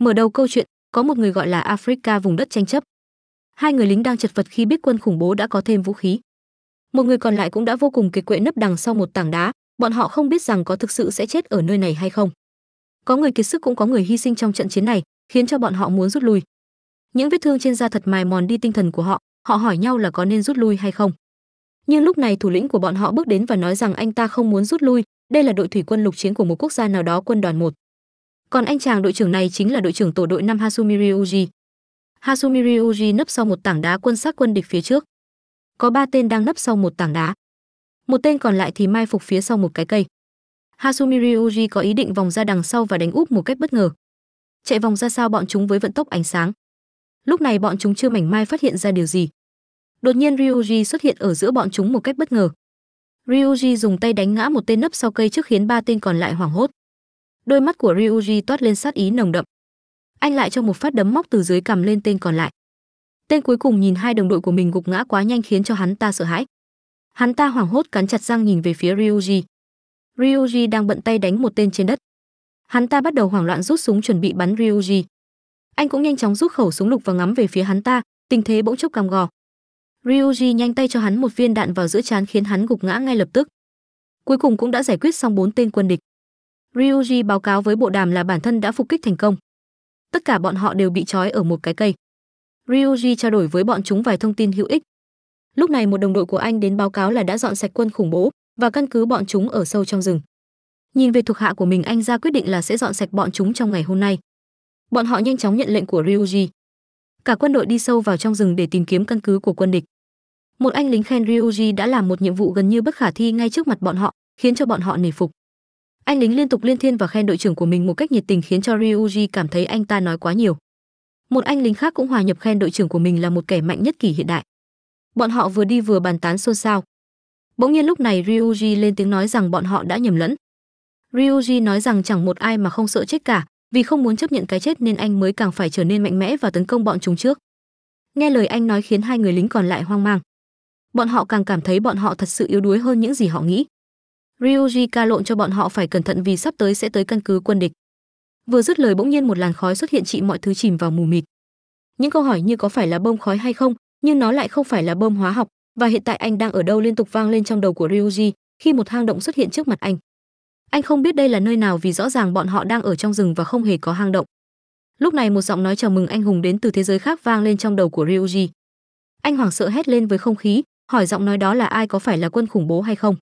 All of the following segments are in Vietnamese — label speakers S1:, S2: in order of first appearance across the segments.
S1: Mở đầu câu chuyện, có một người gọi là Africa vùng đất tranh chấp. Hai người lính đang chật vật khi biết quân khủng bố đã có thêm vũ khí. Một người còn lại cũng đã vô cùng kiệt quệ nấp đằng sau một tảng đá, bọn họ không biết rằng có thực sự sẽ chết ở nơi này hay không. Có người kiệt sức cũng có người hy sinh trong trận chiến này, khiến cho bọn họ muốn rút lui. Những vết thương trên da thật mài mòn đi tinh thần của họ, họ hỏi nhau là có nên rút lui hay không. Nhưng lúc này thủ lĩnh của bọn họ bước đến và nói rằng anh ta không muốn rút lui, đây là đội thủy quân lục chiến của một quốc gia nào đó quân đoàn một còn anh chàng đội trưởng này chính là đội trưởng tổ đội năm Hasumiri Uji. Hasumiri Uji nấp sau một tảng đá quân sát quân địch phía trước. Có ba tên đang nấp sau một tảng đá. Một tên còn lại thì mai phục phía sau một cái cây. Hasumiri Uji có ý định vòng ra đằng sau và đánh úp một cách bất ngờ. Chạy vòng ra sao bọn chúng với vận tốc ánh sáng. Lúc này bọn chúng chưa mảnh mai phát hiện ra điều gì. Đột nhiên Ryuji xuất hiện ở giữa bọn chúng một cách bất ngờ. Ryuji dùng tay đánh ngã một tên nấp sau cây trước khiến ba tên còn lại hoảng hốt đôi mắt của ryuji toát lên sát ý nồng đậm anh lại cho một phát đấm móc từ dưới cầm lên tên còn lại tên cuối cùng nhìn hai đồng đội của mình gục ngã quá nhanh khiến cho hắn ta sợ hãi hắn ta hoảng hốt cắn chặt răng nhìn về phía ryuji ryuji đang bận tay đánh một tên trên đất hắn ta bắt đầu hoảng loạn rút súng chuẩn bị bắn ryuji anh cũng nhanh chóng rút khẩu súng lục và ngắm về phía hắn ta tình thế bỗng chốc cam gò ryuji nhanh tay cho hắn một viên đạn vào giữa trán khiến hắn gục ngã ngay lập tức cuối cùng cũng đã giải quyết xong bốn tên quân địch Ryuji báo cáo với bộ đàm là bản thân đã phục kích thành công. Tất cả bọn họ đều bị trói ở một cái cây. Ryuji trao đổi với bọn chúng vài thông tin hữu ích. Lúc này một đồng đội của anh đến báo cáo là đã dọn sạch quân khủng bố và căn cứ bọn chúng ở sâu trong rừng. Nhìn về thuộc hạ của mình anh ra quyết định là sẽ dọn sạch bọn chúng trong ngày hôm nay. Bọn họ nhanh chóng nhận lệnh của Ryuji. Cả quân đội đi sâu vào trong rừng để tìm kiếm căn cứ của quân địch. Một anh lính khen Ryuji đã làm một nhiệm vụ gần như bất khả thi ngay trước mặt bọn họ, khiến cho bọn họ nể phục. Anh lính liên tục liên thiên và khen đội trưởng của mình một cách nhiệt tình khiến cho Ryuji cảm thấy anh ta nói quá nhiều. Một anh lính khác cũng hòa nhập khen đội trưởng của mình là một kẻ mạnh nhất kỷ hiện đại. Bọn họ vừa đi vừa bàn tán xôn xao. Bỗng nhiên lúc này Ryuji lên tiếng nói rằng bọn họ đã nhầm lẫn. Ryuji nói rằng chẳng một ai mà không sợ chết cả, vì không muốn chấp nhận cái chết nên anh mới càng phải trở nên mạnh mẽ và tấn công bọn chúng trước. Nghe lời anh nói khiến hai người lính còn lại hoang mang. Bọn họ càng cảm thấy bọn họ thật sự yếu đuối hơn những gì họ nghĩ. Ryuji ca lộn cho bọn họ phải cẩn thận vì sắp tới sẽ tới căn cứ quân địch. Vừa dứt lời bỗng nhiên một làn khói xuất hiện trị mọi thứ chìm vào mù mịt. Những câu hỏi như có phải là bông khói hay không, nhưng nó lại không phải là bơm hóa học, và hiện tại anh đang ở đâu liên tục vang lên trong đầu của Ryuji khi một hang động xuất hiện trước mặt anh. Anh không biết đây là nơi nào vì rõ ràng bọn họ đang ở trong rừng và không hề có hang động. Lúc này một giọng nói chào mừng anh hùng đến từ thế giới khác vang lên trong đầu của Ryuji. Anh hoảng sợ hét lên với không khí, hỏi giọng nói đó là ai có phải là quân khủng bố hay không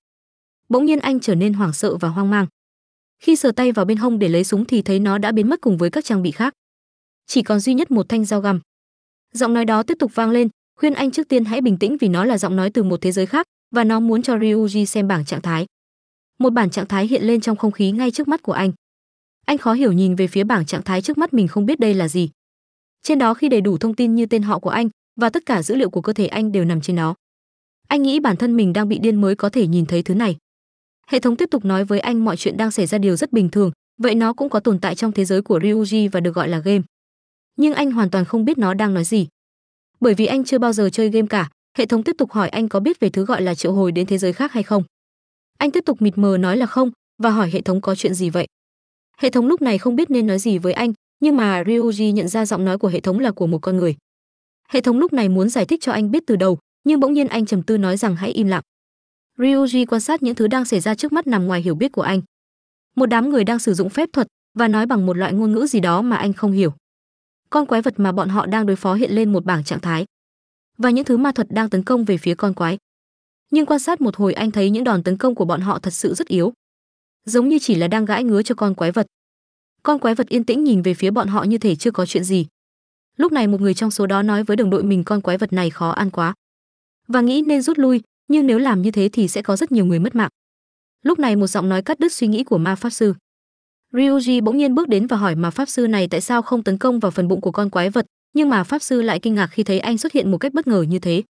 S1: bỗng nhiên anh trở nên hoảng sợ và hoang mang khi sờ tay vào bên hông để lấy súng thì thấy nó đã biến mất cùng với các trang bị khác chỉ còn duy nhất một thanh dao găm giọng nói đó tiếp tục vang lên khuyên anh trước tiên hãy bình tĩnh vì nó là giọng nói từ một thế giới khác và nó muốn cho ryuji xem bảng trạng thái một bản trạng thái hiện lên trong không khí ngay trước mắt của anh anh khó hiểu nhìn về phía bảng trạng thái trước mắt mình không biết đây là gì trên đó khi đầy đủ thông tin như tên họ của anh và tất cả dữ liệu của cơ thể anh đều nằm trên đó anh nghĩ bản thân mình đang bị điên mới có thể nhìn thấy thứ này hệ thống tiếp tục nói với anh mọi chuyện đang xảy ra điều rất bình thường vậy nó cũng có tồn tại trong thế giới của ryuji và được gọi là game nhưng anh hoàn toàn không biết nó đang nói gì bởi vì anh chưa bao giờ chơi game cả hệ thống tiếp tục hỏi anh có biết về thứ gọi là triệu hồi đến thế giới khác hay không anh tiếp tục mịt mờ nói là không và hỏi hệ thống có chuyện gì vậy hệ thống lúc này không biết nên nói gì với anh nhưng mà ryuji nhận ra giọng nói của hệ thống là của một con người hệ thống lúc này muốn giải thích cho anh biết từ đầu nhưng bỗng nhiên anh trầm tư nói rằng hãy im lặng Ryuji quan sát những thứ đang xảy ra trước mắt nằm ngoài hiểu biết của anh. Một đám người đang sử dụng phép thuật và nói bằng một loại ngôn ngữ gì đó mà anh không hiểu. Con quái vật mà bọn họ đang đối phó hiện lên một bảng trạng thái và những thứ ma thuật đang tấn công về phía con quái. Nhưng quan sát một hồi anh thấy những đòn tấn công của bọn họ thật sự rất yếu, giống như chỉ là đang gãi ngứa cho con quái vật. Con quái vật yên tĩnh nhìn về phía bọn họ như thể chưa có chuyện gì. Lúc này một người trong số đó nói với đồng đội mình con quái vật này khó ăn quá và nghĩ nên rút lui, nhưng nếu làm như thế thì sẽ có rất nhiều người mất mạng lúc này một giọng nói cắt đứt suy nghĩ của ma pháp sư ryuji bỗng nhiên bước đến và hỏi Ma pháp sư này tại sao không tấn công vào phần bụng của con quái vật nhưng mà pháp sư lại kinh ngạc khi thấy anh xuất hiện một cách bất ngờ như thế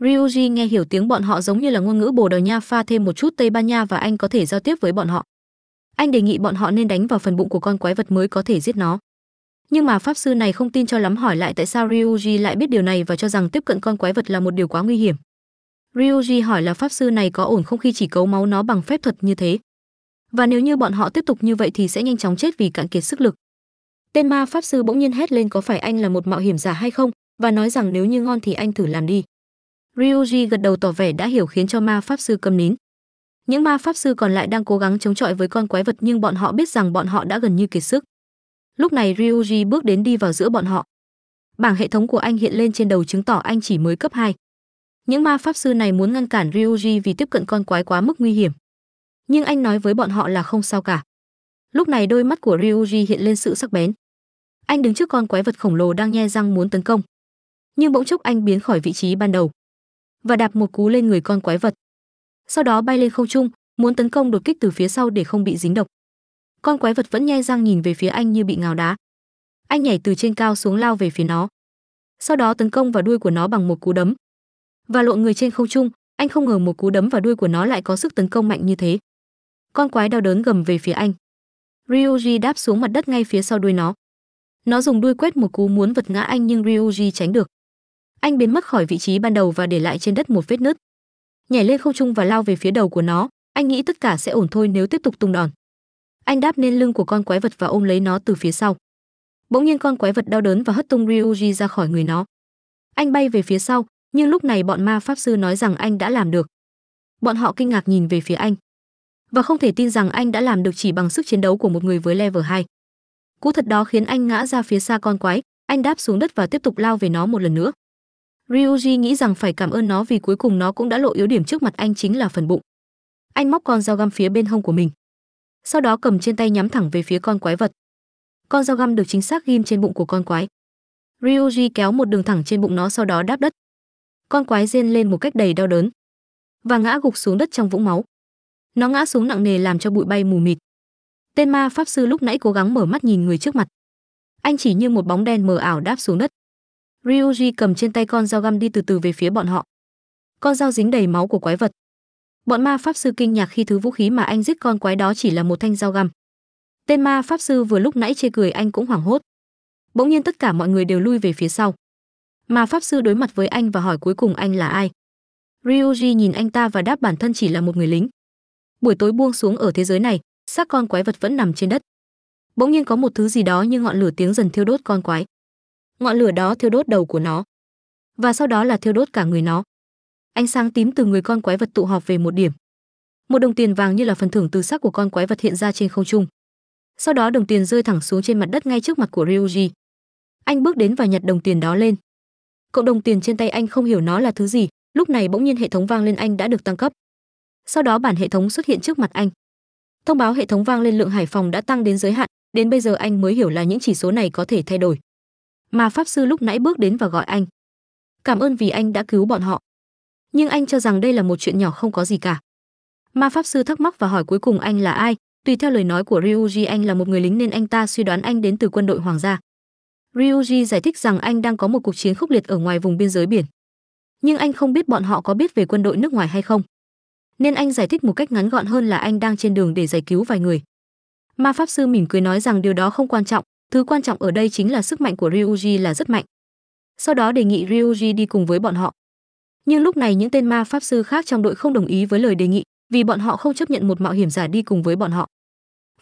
S1: ryuji nghe hiểu tiếng bọn họ giống như là ngôn ngữ bồ đào nha pha thêm một chút tây ban nha và anh có thể giao tiếp với bọn họ anh đề nghị bọn họ nên đánh vào phần bụng của con quái vật mới có thể giết nó nhưng mà pháp sư này không tin cho lắm hỏi lại tại sao ryuji lại biết điều này và cho rằng tiếp cận con quái vật là một điều quá nguy hiểm Ryuji hỏi là pháp sư này có ổn không khi chỉ cấu máu nó bằng phép thuật như thế. Và nếu như bọn họ tiếp tục như vậy thì sẽ nhanh chóng chết vì cạn kiệt sức lực. Tên ma pháp sư bỗng nhiên hét lên có phải anh là một mạo hiểm giả hay không và nói rằng nếu như ngon thì anh thử làm đi. Ryuji gật đầu tỏ vẻ đã hiểu khiến cho ma pháp sư câm nín. Những ma pháp sư còn lại đang cố gắng chống chọi với con quái vật nhưng bọn họ biết rằng bọn họ đã gần như kiệt sức. Lúc này Ryuji bước đến đi vào giữa bọn họ. Bảng hệ thống của anh hiện lên trên đầu chứng tỏ anh chỉ mới cấp 2 những ma pháp sư này muốn ngăn cản ryuji vì tiếp cận con quái quá mức nguy hiểm nhưng anh nói với bọn họ là không sao cả lúc này đôi mắt của ryuji hiện lên sự sắc bén anh đứng trước con quái vật khổng lồ đang nhe răng muốn tấn công nhưng bỗng chốc anh biến khỏi vị trí ban đầu và đạp một cú lên người con quái vật sau đó bay lên không trung muốn tấn công đột kích từ phía sau để không bị dính độc con quái vật vẫn nhe răng nhìn về phía anh như bị ngào đá anh nhảy từ trên cao xuống lao về phía nó sau đó tấn công vào đuôi của nó bằng một cú đấm và lộn người trên không trung anh không ngờ một cú đấm vào đuôi của nó lại có sức tấn công mạnh như thế con quái đau đớn gầm về phía anh ryuji đáp xuống mặt đất ngay phía sau đuôi nó nó dùng đuôi quét một cú muốn vật ngã anh nhưng ryuji tránh được anh biến mất khỏi vị trí ban đầu và để lại trên đất một vết nứt nhảy lên không trung và lao về phía đầu của nó anh nghĩ tất cả sẽ ổn thôi nếu tiếp tục tung đòn anh đáp lên lưng của con quái vật và ôm lấy nó từ phía sau bỗng nhiên con quái vật đau đớn và hất tung ryuji ra khỏi người nó anh bay về phía sau nhưng lúc này bọn ma pháp sư nói rằng anh đã làm được. Bọn họ kinh ngạc nhìn về phía anh và không thể tin rằng anh đã làm được chỉ bằng sức chiến đấu của một người với level 2. Cú thật đó khiến anh ngã ra phía xa con quái, anh đáp xuống đất và tiếp tục lao về nó một lần nữa. Ryuji nghĩ rằng phải cảm ơn nó vì cuối cùng nó cũng đã lộ yếu điểm trước mặt anh chính là phần bụng. Anh móc con dao găm phía bên hông của mình. Sau đó cầm trên tay nhắm thẳng về phía con quái vật. Con dao găm được chính xác ghim trên bụng của con quái. Ryuji kéo một đường thẳng trên bụng nó sau đó đáp đất con quái rên lên một cách đầy đau đớn và ngã gục xuống đất trong vũng máu. Nó ngã xuống nặng nề làm cho bụi bay mù mịt. Tên ma pháp sư lúc nãy cố gắng mở mắt nhìn người trước mặt. Anh chỉ như một bóng đen mờ ảo đáp xuống đất. Ryuji cầm trên tay con dao găm đi từ từ về phía bọn họ. Con dao dính đầy máu của quái vật. Bọn ma pháp sư kinh ngạc khi thứ vũ khí mà anh giết con quái đó chỉ là một thanh dao găm. Tên ma pháp sư vừa lúc nãy chê cười anh cũng hoảng hốt. Bỗng nhiên tất cả mọi người đều lui về phía sau mà pháp sư đối mặt với anh và hỏi cuối cùng anh là ai ryuji nhìn anh ta và đáp bản thân chỉ là một người lính buổi tối buông xuống ở thế giới này xác con quái vật vẫn nằm trên đất bỗng nhiên có một thứ gì đó như ngọn lửa tiếng dần thiêu đốt con quái ngọn lửa đó thiêu đốt đầu của nó và sau đó là thiêu đốt cả người nó ánh sáng tím từ người con quái vật tụ họp về một điểm một đồng tiền vàng như là phần thưởng từ sắc của con quái vật hiện ra trên không trung sau đó đồng tiền rơi thẳng xuống trên mặt đất ngay trước mặt của ryuji anh bước đến và nhặt đồng tiền đó lên cậu đồng tiền trên tay anh không hiểu nó là thứ gì lúc này bỗng nhiên hệ thống vang lên anh đã được tăng cấp sau đó bản hệ thống xuất hiện trước mặt anh thông báo hệ thống vang lên lượng hải phòng đã tăng đến giới hạn đến bây giờ anh mới hiểu là những chỉ số này có thể thay đổi mà pháp sư lúc nãy bước đến và gọi anh cảm ơn vì anh đã cứu bọn họ nhưng anh cho rằng đây là một chuyện nhỏ không có gì cả ma pháp sư thắc mắc và hỏi cuối cùng anh là ai tùy theo lời nói của ryuji anh là một người lính nên anh ta suy đoán anh đến từ quân đội hoàng gia Ryuji giải thích rằng anh đang có một cuộc chiến khốc liệt ở ngoài vùng biên giới biển. Nhưng anh không biết bọn họ có biết về quân đội nước ngoài hay không. Nên anh giải thích một cách ngắn gọn hơn là anh đang trên đường để giải cứu vài người. Ma pháp sư mỉm cười nói rằng điều đó không quan trọng, thứ quan trọng ở đây chính là sức mạnh của Ryuji là rất mạnh. Sau đó đề nghị Ryuji đi cùng với bọn họ. Nhưng lúc này những tên ma pháp sư khác trong đội không đồng ý với lời đề nghị, vì bọn họ không chấp nhận một mạo hiểm giả đi cùng với bọn họ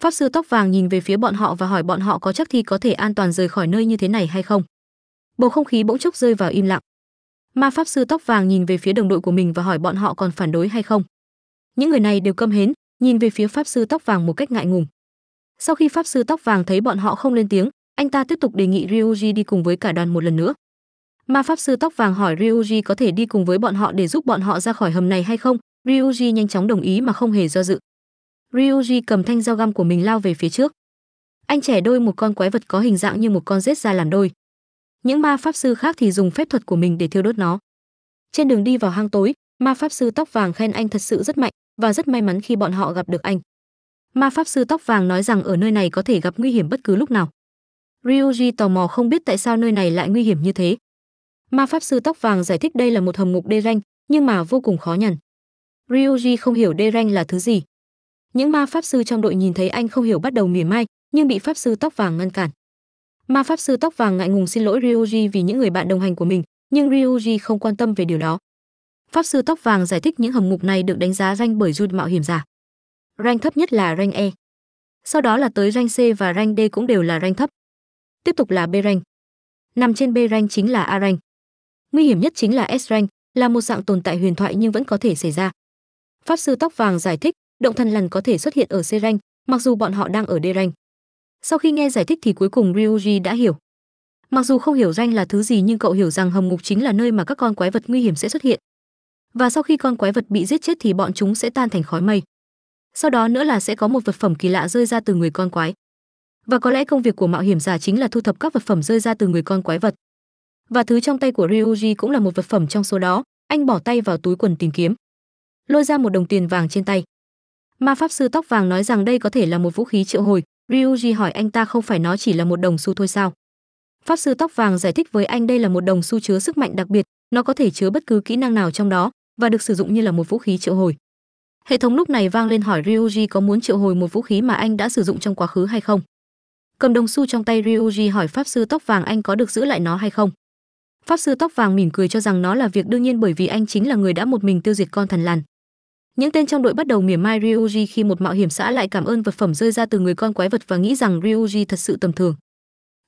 S1: pháp sư tóc vàng nhìn về phía bọn họ và hỏi bọn họ có chắc thì có thể an toàn rời khỏi nơi như thế này hay không bầu không khí bỗng chốc rơi vào im lặng ma pháp sư tóc vàng nhìn về phía đồng đội của mình và hỏi bọn họ còn phản đối hay không những người này đều câm hến nhìn về phía pháp sư tóc vàng một cách ngại ngùng sau khi pháp sư tóc vàng thấy bọn họ không lên tiếng anh ta tiếp tục đề nghị ryuji đi cùng với cả đoàn một lần nữa ma pháp sư tóc vàng hỏi ryuji có thể đi cùng với bọn họ để giúp bọn họ ra khỏi hầm này hay không ryuji nhanh chóng đồng ý mà không hề do dự Ryuji cầm thanh dao găm của mình lao về phía trước. Anh trẻ đôi một con quái vật có hình dạng như một con rết ra làm đôi. Những ma pháp sư khác thì dùng phép thuật của mình để thiêu đốt nó. Trên đường đi vào hang tối, ma pháp sư tóc vàng khen anh thật sự rất mạnh và rất may mắn khi bọn họ gặp được anh. Ma pháp sư tóc vàng nói rằng ở nơi này có thể gặp nguy hiểm bất cứ lúc nào. Ryuji tò mò không biết tại sao nơi này lại nguy hiểm như thế. Ma pháp sư tóc vàng giải thích đây là một hầm ngục đê ranh, nhưng mà vô cùng khó nhằn. Ryuji không hiểu đê ranh là thứ gì, những ma pháp sư trong đội nhìn thấy anh không hiểu bắt đầu mỉa mai nhưng bị pháp sư tóc vàng ngăn cản ma pháp sư tóc vàng ngại ngùng xin lỗi ryuji vì những người bạn đồng hành của mình nhưng ryuji không quan tâm về điều đó pháp sư tóc vàng giải thích những hầm ngục này được đánh giá ranh bởi jun mạo hiểm giả ranh thấp nhất là ranh e sau đó là tới ranh c và ranh d cũng đều là ranh thấp tiếp tục là b ranh nằm trên b ranh chính là a ranh nguy hiểm nhất chính là s ranh là một dạng tồn tại huyền thoại nhưng vẫn có thể xảy ra pháp sư tóc vàng giải thích động thần lần có thể xuất hiện ở Serang, mặc dù bọn họ đang ở Deren. Sau khi nghe giải thích thì cuối cùng Ryuji đã hiểu. Mặc dù không hiểu ranh là thứ gì nhưng cậu hiểu rằng hầm ngục chính là nơi mà các con quái vật nguy hiểm sẽ xuất hiện. Và sau khi con quái vật bị giết chết thì bọn chúng sẽ tan thành khói mây. Sau đó nữa là sẽ có một vật phẩm kỳ lạ rơi ra từ người con quái. Và có lẽ công việc của mạo hiểm giả chính là thu thập các vật phẩm rơi ra từ người con quái vật. Và thứ trong tay của Ryuji cũng là một vật phẩm trong số đó, anh bỏ tay vào túi quần tìm kiếm. Lôi ra một đồng tiền vàng trên tay. Ma pháp sư tóc vàng nói rằng đây có thể là một vũ khí triệu hồi, Ryuji hỏi anh ta không phải nó chỉ là một đồng xu thôi sao? Pháp sư tóc vàng giải thích với anh đây là một đồng xu chứa sức mạnh đặc biệt, nó có thể chứa bất cứ kỹ năng nào trong đó và được sử dụng như là một vũ khí triệu hồi. Hệ thống lúc này vang lên hỏi Ryuji có muốn triệu hồi một vũ khí mà anh đã sử dụng trong quá khứ hay không. Cầm đồng xu trong tay Ryuji hỏi pháp sư tóc vàng anh có được giữ lại nó hay không. Pháp sư tóc vàng mỉm cười cho rằng nó là việc đương nhiên bởi vì anh chính là người đã một mình tiêu diệt con thần lằn. Những tên trong đội bắt đầu mỉa mai Ryuji khi một mạo hiểm xã lại cảm ơn vật phẩm rơi ra từ người con quái vật và nghĩ rằng Ryuji thật sự tầm thường.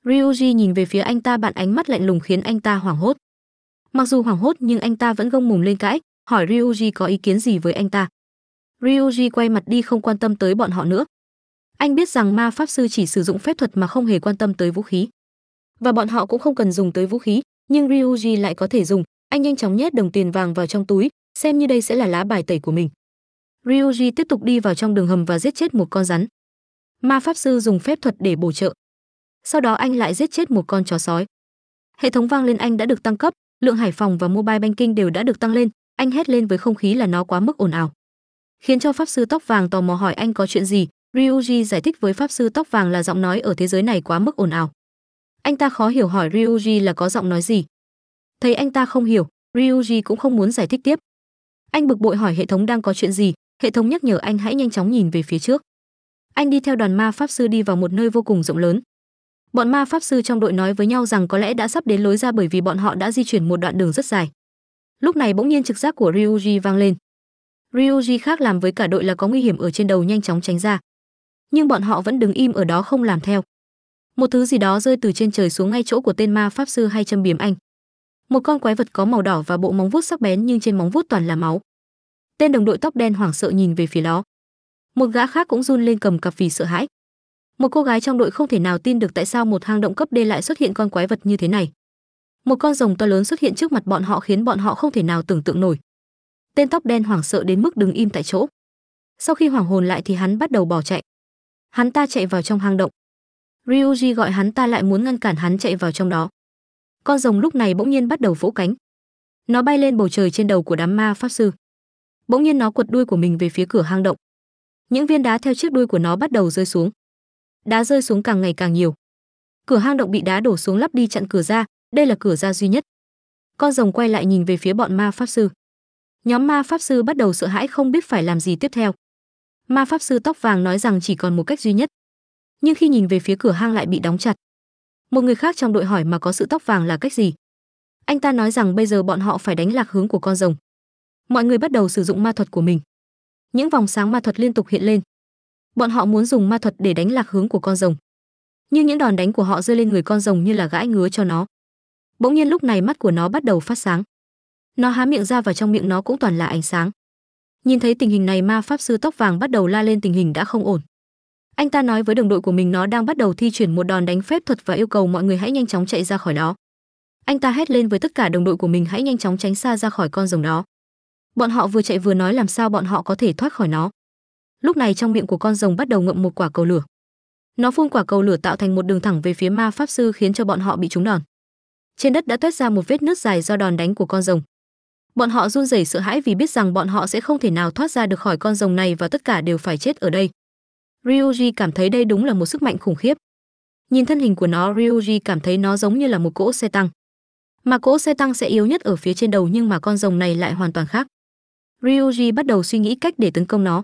S1: Ryuji nhìn về phía anh ta bạn ánh mắt lạnh lùng khiến anh ta hoảng hốt. Mặc dù hoảng hốt nhưng anh ta vẫn gông mồm lên cãi, hỏi Ryuji có ý kiến gì với anh ta. Ryuji quay mặt đi không quan tâm tới bọn họ nữa. Anh biết rằng ma pháp sư chỉ sử dụng phép thuật mà không hề quan tâm tới vũ khí. Và bọn họ cũng không cần dùng tới vũ khí, nhưng Ryuji lại có thể dùng, anh nhanh chóng nhét đồng tiền vàng vào trong túi, xem như đây sẽ là lá bài tẩy của mình. Ryuji tiếp tục đi vào trong đường hầm và giết chết một con rắn. Ma pháp sư dùng phép thuật để bổ trợ. Sau đó anh lại giết chết một con chó sói. Hệ thống vang lên anh đã được tăng cấp, lượng hải phòng và mobile banking đều đã được tăng lên, anh hét lên với không khí là nó quá mức ồn ào. Khiến cho pháp sư tóc vàng tò mò hỏi anh có chuyện gì, Ryuji giải thích với pháp sư tóc vàng là giọng nói ở thế giới này quá mức ồn ào. Anh ta khó hiểu hỏi Ryuji là có giọng nói gì. Thấy anh ta không hiểu, Ryuji cũng không muốn giải thích tiếp. Anh bực bội hỏi hệ thống đang có chuyện gì, hệ thống nhắc nhở anh hãy nhanh chóng nhìn về phía trước anh đi theo đoàn ma pháp sư đi vào một nơi vô cùng rộng lớn bọn ma pháp sư trong đội nói với nhau rằng có lẽ đã sắp đến lối ra bởi vì bọn họ đã di chuyển một đoạn đường rất dài lúc này bỗng nhiên trực giác của ryuji vang lên ryuji khác làm với cả đội là có nguy hiểm ở trên đầu nhanh chóng tránh ra nhưng bọn họ vẫn đứng im ở đó không làm theo một thứ gì đó rơi từ trên trời xuống ngay chỗ của tên ma pháp sư hay châm biếm anh một con quái vật có màu đỏ và bộ móng vuốt sắc bén nhưng trên móng vuốt toàn là máu tên đồng đội tóc đen hoảng sợ nhìn về phía đó một gã khác cũng run lên cầm cặp vì sợ hãi một cô gái trong đội không thể nào tin được tại sao một hang động cấp D lại xuất hiện con quái vật như thế này một con rồng to lớn xuất hiện trước mặt bọn họ khiến bọn họ không thể nào tưởng tượng nổi tên tóc đen hoảng sợ đến mức đứng im tại chỗ sau khi hoảng hồn lại thì hắn bắt đầu bỏ chạy hắn ta chạy vào trong hang động ryuji gọi hắn ta lại muốn ngăn cản hắn chạy vào trong đó con rồng lúc này bỗng nhiên bắt đầu vỗ cánh nó bay lên bầu trời trên đầu của đám ma pháp sư bỗng nhiên nó quật đuôi của mình về phía cửa hang động những viên đá theo chiếc đuôi của nó bắt đầu rơi xuống đá rơi xuống càng ngày càng nhiều cửa hang động bị đá đổ xuống lắp đi chặn cửa ra đây là cửa ra duy nhất con rồng quay lại nhìn về phía bọn ma pháp sư nhóm ma pháp sư bắt đầu sợ hãi không biết phải làm gì tiếp theo ma pháp sư tóc vàng nói rằng chỉ còn một cách duy nhất nhưng khi nhìn về phía cửa hang lại bị đóng chặt một người khác trong đội hỏi mà có sự tóc vàng là cách gì anh ta nói rằng bây giờ bọn họ phải đánh lạc hướng của con rồng mọi người bắt đầu sử dụng ma thuật của mình những vòng sáng ma thuật liên tục hiện lên bọn họ muốn dùng ma thuật để đánh lạc hướng của con rồng nhưng những đòn đánh của họ rơi lên người con rồng như là gãi ngứa cho nó bỗng nhiên lúc này mắt của nó bắt đầu phát sáng nó há miệng ra và trong miệng nó cũng toàn là ánh sáng nhìn thấy tình hình này ma pháp sư tóc vàng bắt đầu la lên tình hình đã không ổn anh ta nói với đồng đội của mình nó đang bắt đầu thi chuyển một đòn đánh phép thuật và yêu cầu mọi người hãy nhanh chóng chạy ra khỏi đó anh ta hét lên với tất cả đồng đội của mình hãy nhanh chóng tránh xa ra khỏi con rồng đó bọn họ vừa chạy vừa nói làm sao bọn họ có thể thoát khỏi nó lúc này trong miệng của con rồng bắt đầu ngậm một quả cầu lửa nó phun quả cầu lửa tạo thành một đường thẳng về phía ma pháp sư khiến cho bọn họ bị trúng đòn trên đất đã toét ra một vết nứt dài do đòn đánh của con rồng bọn họ run rẩy sợ hãi vì biết rằng bọn họ sẽ không thể nào thoát ra được khỏi con rồng này và tất cả đều phải chết ở đây ryuji cảm thấy đây đúng là một sức mạnh khủng khiếp nhìn thân hình của nó ryuji cảm thấy nó giống như là một cỗ xe tăng mà cỗ xe tăng sẽ yếu nhất ở phía trên đầu nhưng mà con rồng này lại hoàn toàn khác Ryuji bắt đầu suy nghĩ cách để tấn công nó.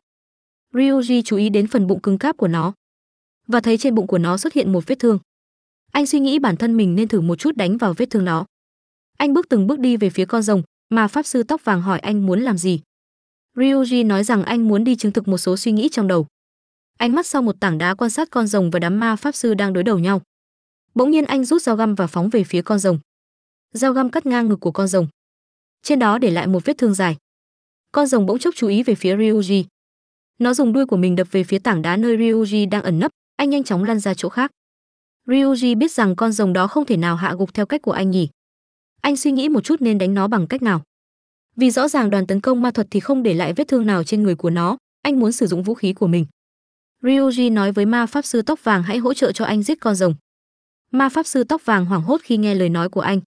S1: Ryuji chú ý đến phần bụng cứng cáp của nó và thấy trên bụng của nó xuất hiện một vết thương. Anh suy nghĩ bản thân mình nên thử một chút đánh vào vết thương nó. Anh bước từng bước đi về phía con rồng, mà pháp sư tóc vàng hỏi anh muốn làm gì. Ryuji nói rằng anh muốn đi chứng thực một số suy nghĩ trong đầu. Anh mắt sau một tảng đá quan sát con rồng và đám ma pháp sư đang đối đầu nhau. Bỗng nhiên anh rút dao găm và phóng về phía con rồng. Dao găm cắt ngang ngực của con rồng. Trên đó để lại một vết thương dài con rồng bỗng chốc chú ý về phía Ryuji. Nó dùng đuôi của mình đập về phía tảng đá nơi Ryuji đang ẩn nấp, anh nhanh chóng lăn ra chỗ khác. Ryuji biết rằng con rồng đó không thể nào hạ gục theo cách của anh nhỉ. Anh suy nghĩ một chút nên đánh nó bằng cách nào. Vì rõ ràng đoàn tấn công ma thuật thì không để lại vết thương nào trên người của nó, anh muốn sử dụng vũ khí của mình. Ryuji nói với ma pháp sư tóc vàng hãy hỗ trợ cho anh giết con rồng. Ma pháp sư tóc vàng hoảng hốt khi nghe lời nói của anh.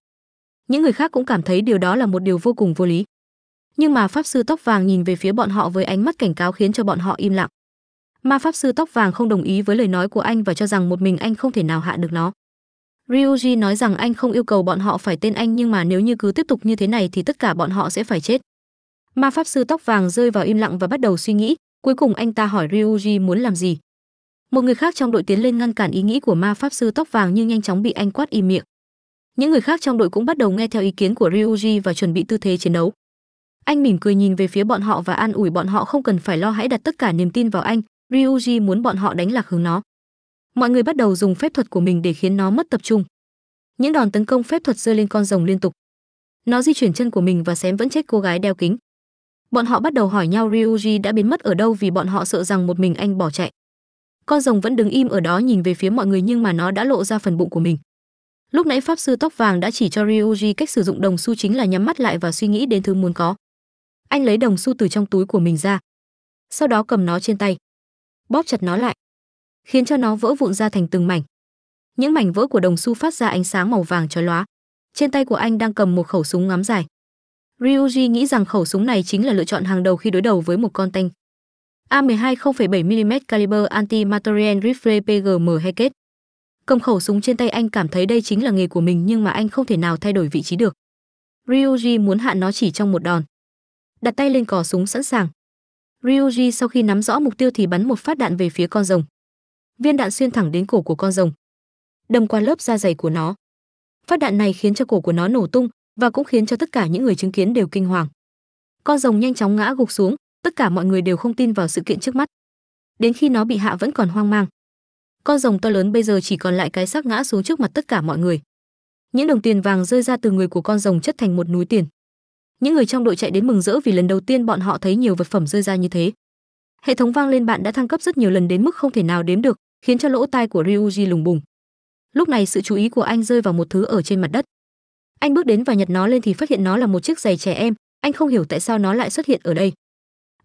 S1: Những người khác cũng cảm thấy điều đó là một điều vô cùng vô lý nhưng mà pháp sư tóc vàng nhìn về phía bọn họ với ánh mắt cảnh cáo khiến cho bọn họ im lặng ma pháp sư tóc vàng không đồng ý với lời nói của anh và cho rằng một mình anh không thể nào hạ được nó ryuji nói rằng anh không yêu cầu bọn họ phải tên anh nhưng mà nếu như cứ tiếp tục như thế này thì tất cả bọn họ sẽ phải chết ma pháp sư tóc vàng rơi vào im lặng và bắt đầu suy nghĩ cuối cùng anh ta hỏi ryuji muốn làm gì một người khác trong đội tiến lên ngăn cản ý nghĩ của ma pháp sư tóc vàng nhưng nhanh chóng bị anh quát im miệng những người khác trong đội cũng bắt đầu nghe theo ý kiến của ryuji và chuẩn bị tư thế chiến đấu anh mỉm cười nhìn về phía bọn họ và an ủi bọn họ không cần phải lo hãy đặt tất cả niềm tin vào anh, Ryuji muốn bọn họ đánh lạc hướng nó. Mọi người bắt đầu dùng phép thuật của mình để khiến nó mất tập trung. Những đòn tấn công phép thuật rơi lên con rồng liên tục. Nó di chuyển chân của mình và xém vẫn chết cô gái đeo kính. Bọn họ bắt đầu hỏi nhau Ryuji đã biến mất ở đâu vì bọn họ sợ rằng một mình anh bỏ chạy. Con rồng vẫn đứng im ở đó nhìn về phía mọi người nhưng mà nó đã lộ ra phần bụng của mình. Lúc nãy pháp sư tóc vàng đã chỉ cho Ryuji cách sử dụng đồng xu chính là nhắm mắt lại và suy nghĩ đến thứ muốn có anh lấy đồng xu từ trong túi của mình ra sau đó cầm nó trên tay bóp chặt nó lại khiến cho nó vỡ vụn ra thành từng mảnh những mảnh vỡ của đồng xu phát ra ánh sáng màu vàng chói lóa trên tay của anh đang cầm một khẩu súng ngắm dài ryuji nghĩ rằng khẩu súng này chính là lựa chọn hàng đầu khi đối đầu với một con tanh a12 0,7mm caliber anti material rifle pgm heket cầm khẩu súng trên tay anh cảm thấy đây chính là nghề của mình nhưng mà anh không thể nào thay đổi vị trí được ryuji muốn hạ nó chỉ trong một đòn đặt tay lên cò súng sẵn sàng. Ryuji sau khi nắm rõ mục tiêu thì bắn một phát đạn về phía con rồng. Viên đạn xuyên thẳng đến cổ của con rồng, đâm qua lớp da dày của nó. Phát đạn này khiến cho cổ của nó nổ tung và cũng khiến cho tất cả những người chứng kiến đều kinh hoàng. Con rồng nhanh chóng ngã gục xuống, tất cả mọi người đều không tin vào sự kiện trước mắt. Đến khi nó bị hạ vẫn còn hoang mang. Con rồng to lớn bây giờ chỉ còn lại cái xác ngã xuống trước mặt tất cả mọi người. Những đồng tiền vàng rơi ra từ người của con rồng chất thành một núi tiền những người trong đội chạy đến mừng rỡ vì lần đầu tiên bọn họ thấy nhiều vật phẩm rơi ra như thế hệ thống vang lên bạn đã thăng cấp rất nhiều lần đến mức không thể nào đếm được khiến cho lỗ tai của ryuji lùng bùng lúc này sự chú ý của anh rơi vào một thứ ở trên mặt đất anh bước đến và nhặt nó lên thì phát hiện nó là một chiếc giày trẻ em anh không hiểu tại sao nó lại xuất hiện ở đây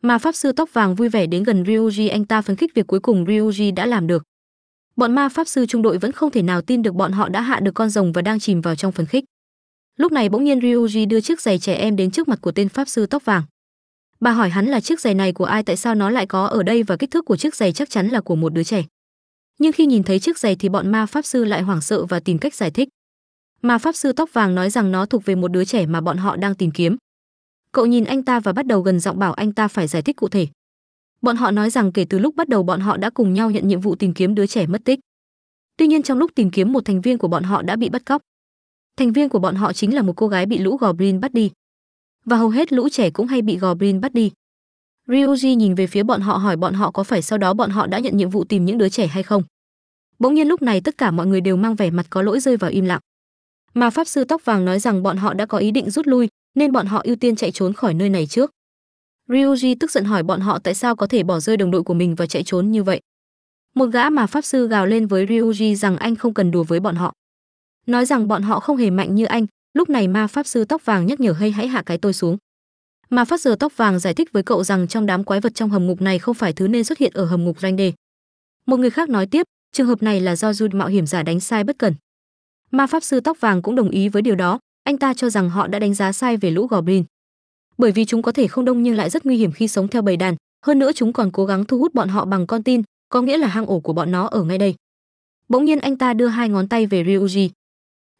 S1: mà pháp sư tóc vàng vui vẻ đến gần ryuji anh ta phấn khích việc cuối cùng ryuji đã làm được bọn ma pháp sư trung đội vẫn không thể nào tin được bọn họ đã hạ được con rồng và đang chìm vào trong phấn khích lúc này bỗng nhiên ryuji đưa chiếc giày trẻ em đến trước mặt của tên pháp sư tóc vàng bà hỏi hắn là chiếc giày này của ai tại sao nó lại có ở đây và kích thước của chiếc giày chắc chắn là của một đứa trẻ nhưng khi nhìn thấy chiếc giày thì bọn ma pháp sư lại hoảng sợ và tìm cách giải thích ma pháp sư tóc vàng nói rằng nó thuộc về một đứa trẻ mà bọn họ đang tìm kiếm cậu nhìn anh ta và bắt đầu gần giọng bảo anh ta phải giải thích cụ thể bọn họ nói rằng kể từ lúc bắt đầu bọn họ đã cùng nhau nhận nhiệm vụ tìm kiếm đứa trẻ mất tích tuy nhiên trong lúc tìm kiếm một thành viên của bọn họ đã bị bắt cóc Thành viên của bọn họ chính là một cô gái bị lũ goblin bắt đi. Và hầu hết lũ trẻ cũng hay bị goblin bắt đi. Ryuji nhìn về phía bọn họ hỏi bọn họ có phải sau đó bọn họ đã nhận nhiệm vụ tìm những đứa trẻ hay không. Bỗng nhiên lúc này tất cả mọi người đều mang vẻ mặt có lỗi rơi vào im lặng. Mà pháp sư tóc vàng nói rằng bọn họ đã có ý định rút lui, nên bọn họ ưu tiên chạy trốn khỏi nơi này trước. Ryuji tức giận hỏi bọn họ tại sao có thể bỏ rơi đồng đội của mình và chạy trốn như vậy. Một gã mà pháp sư gào lên với Ryuji rằng anh không cần đùa với bọn họ nói rằng bọn họ không hề mạnh như anh lúc này ma pháp sư tóc vàng nhắc nhở hay hãy hạ cái tôi xuống ma pháp sư tóc vàng giải thích với cậu rằng trong đám quái vật trong hầm ngục này không phải thứ nên xuất hiện ở hầm ngục ranh đề một người khác nói tiếp trường hợp này là do jude mạo hiểm giả đánh sai bất cần ma pháp sư tóc vàng cũng đồng ý với điều đó anh ta cho rằng họ đã đánh giá sai về lũ goblin bởi vì chúng có thể không đông nhưng lại rất nguy hiểm khi sống theo bầy đàn hơn nữa chúng còn cố gắng thu hút bọn họ bằng con tin có nghĩa là hang ổ của bọn nó ở ngay đây bỗng nhiên anh ta đưa hai ngón tay về ryuji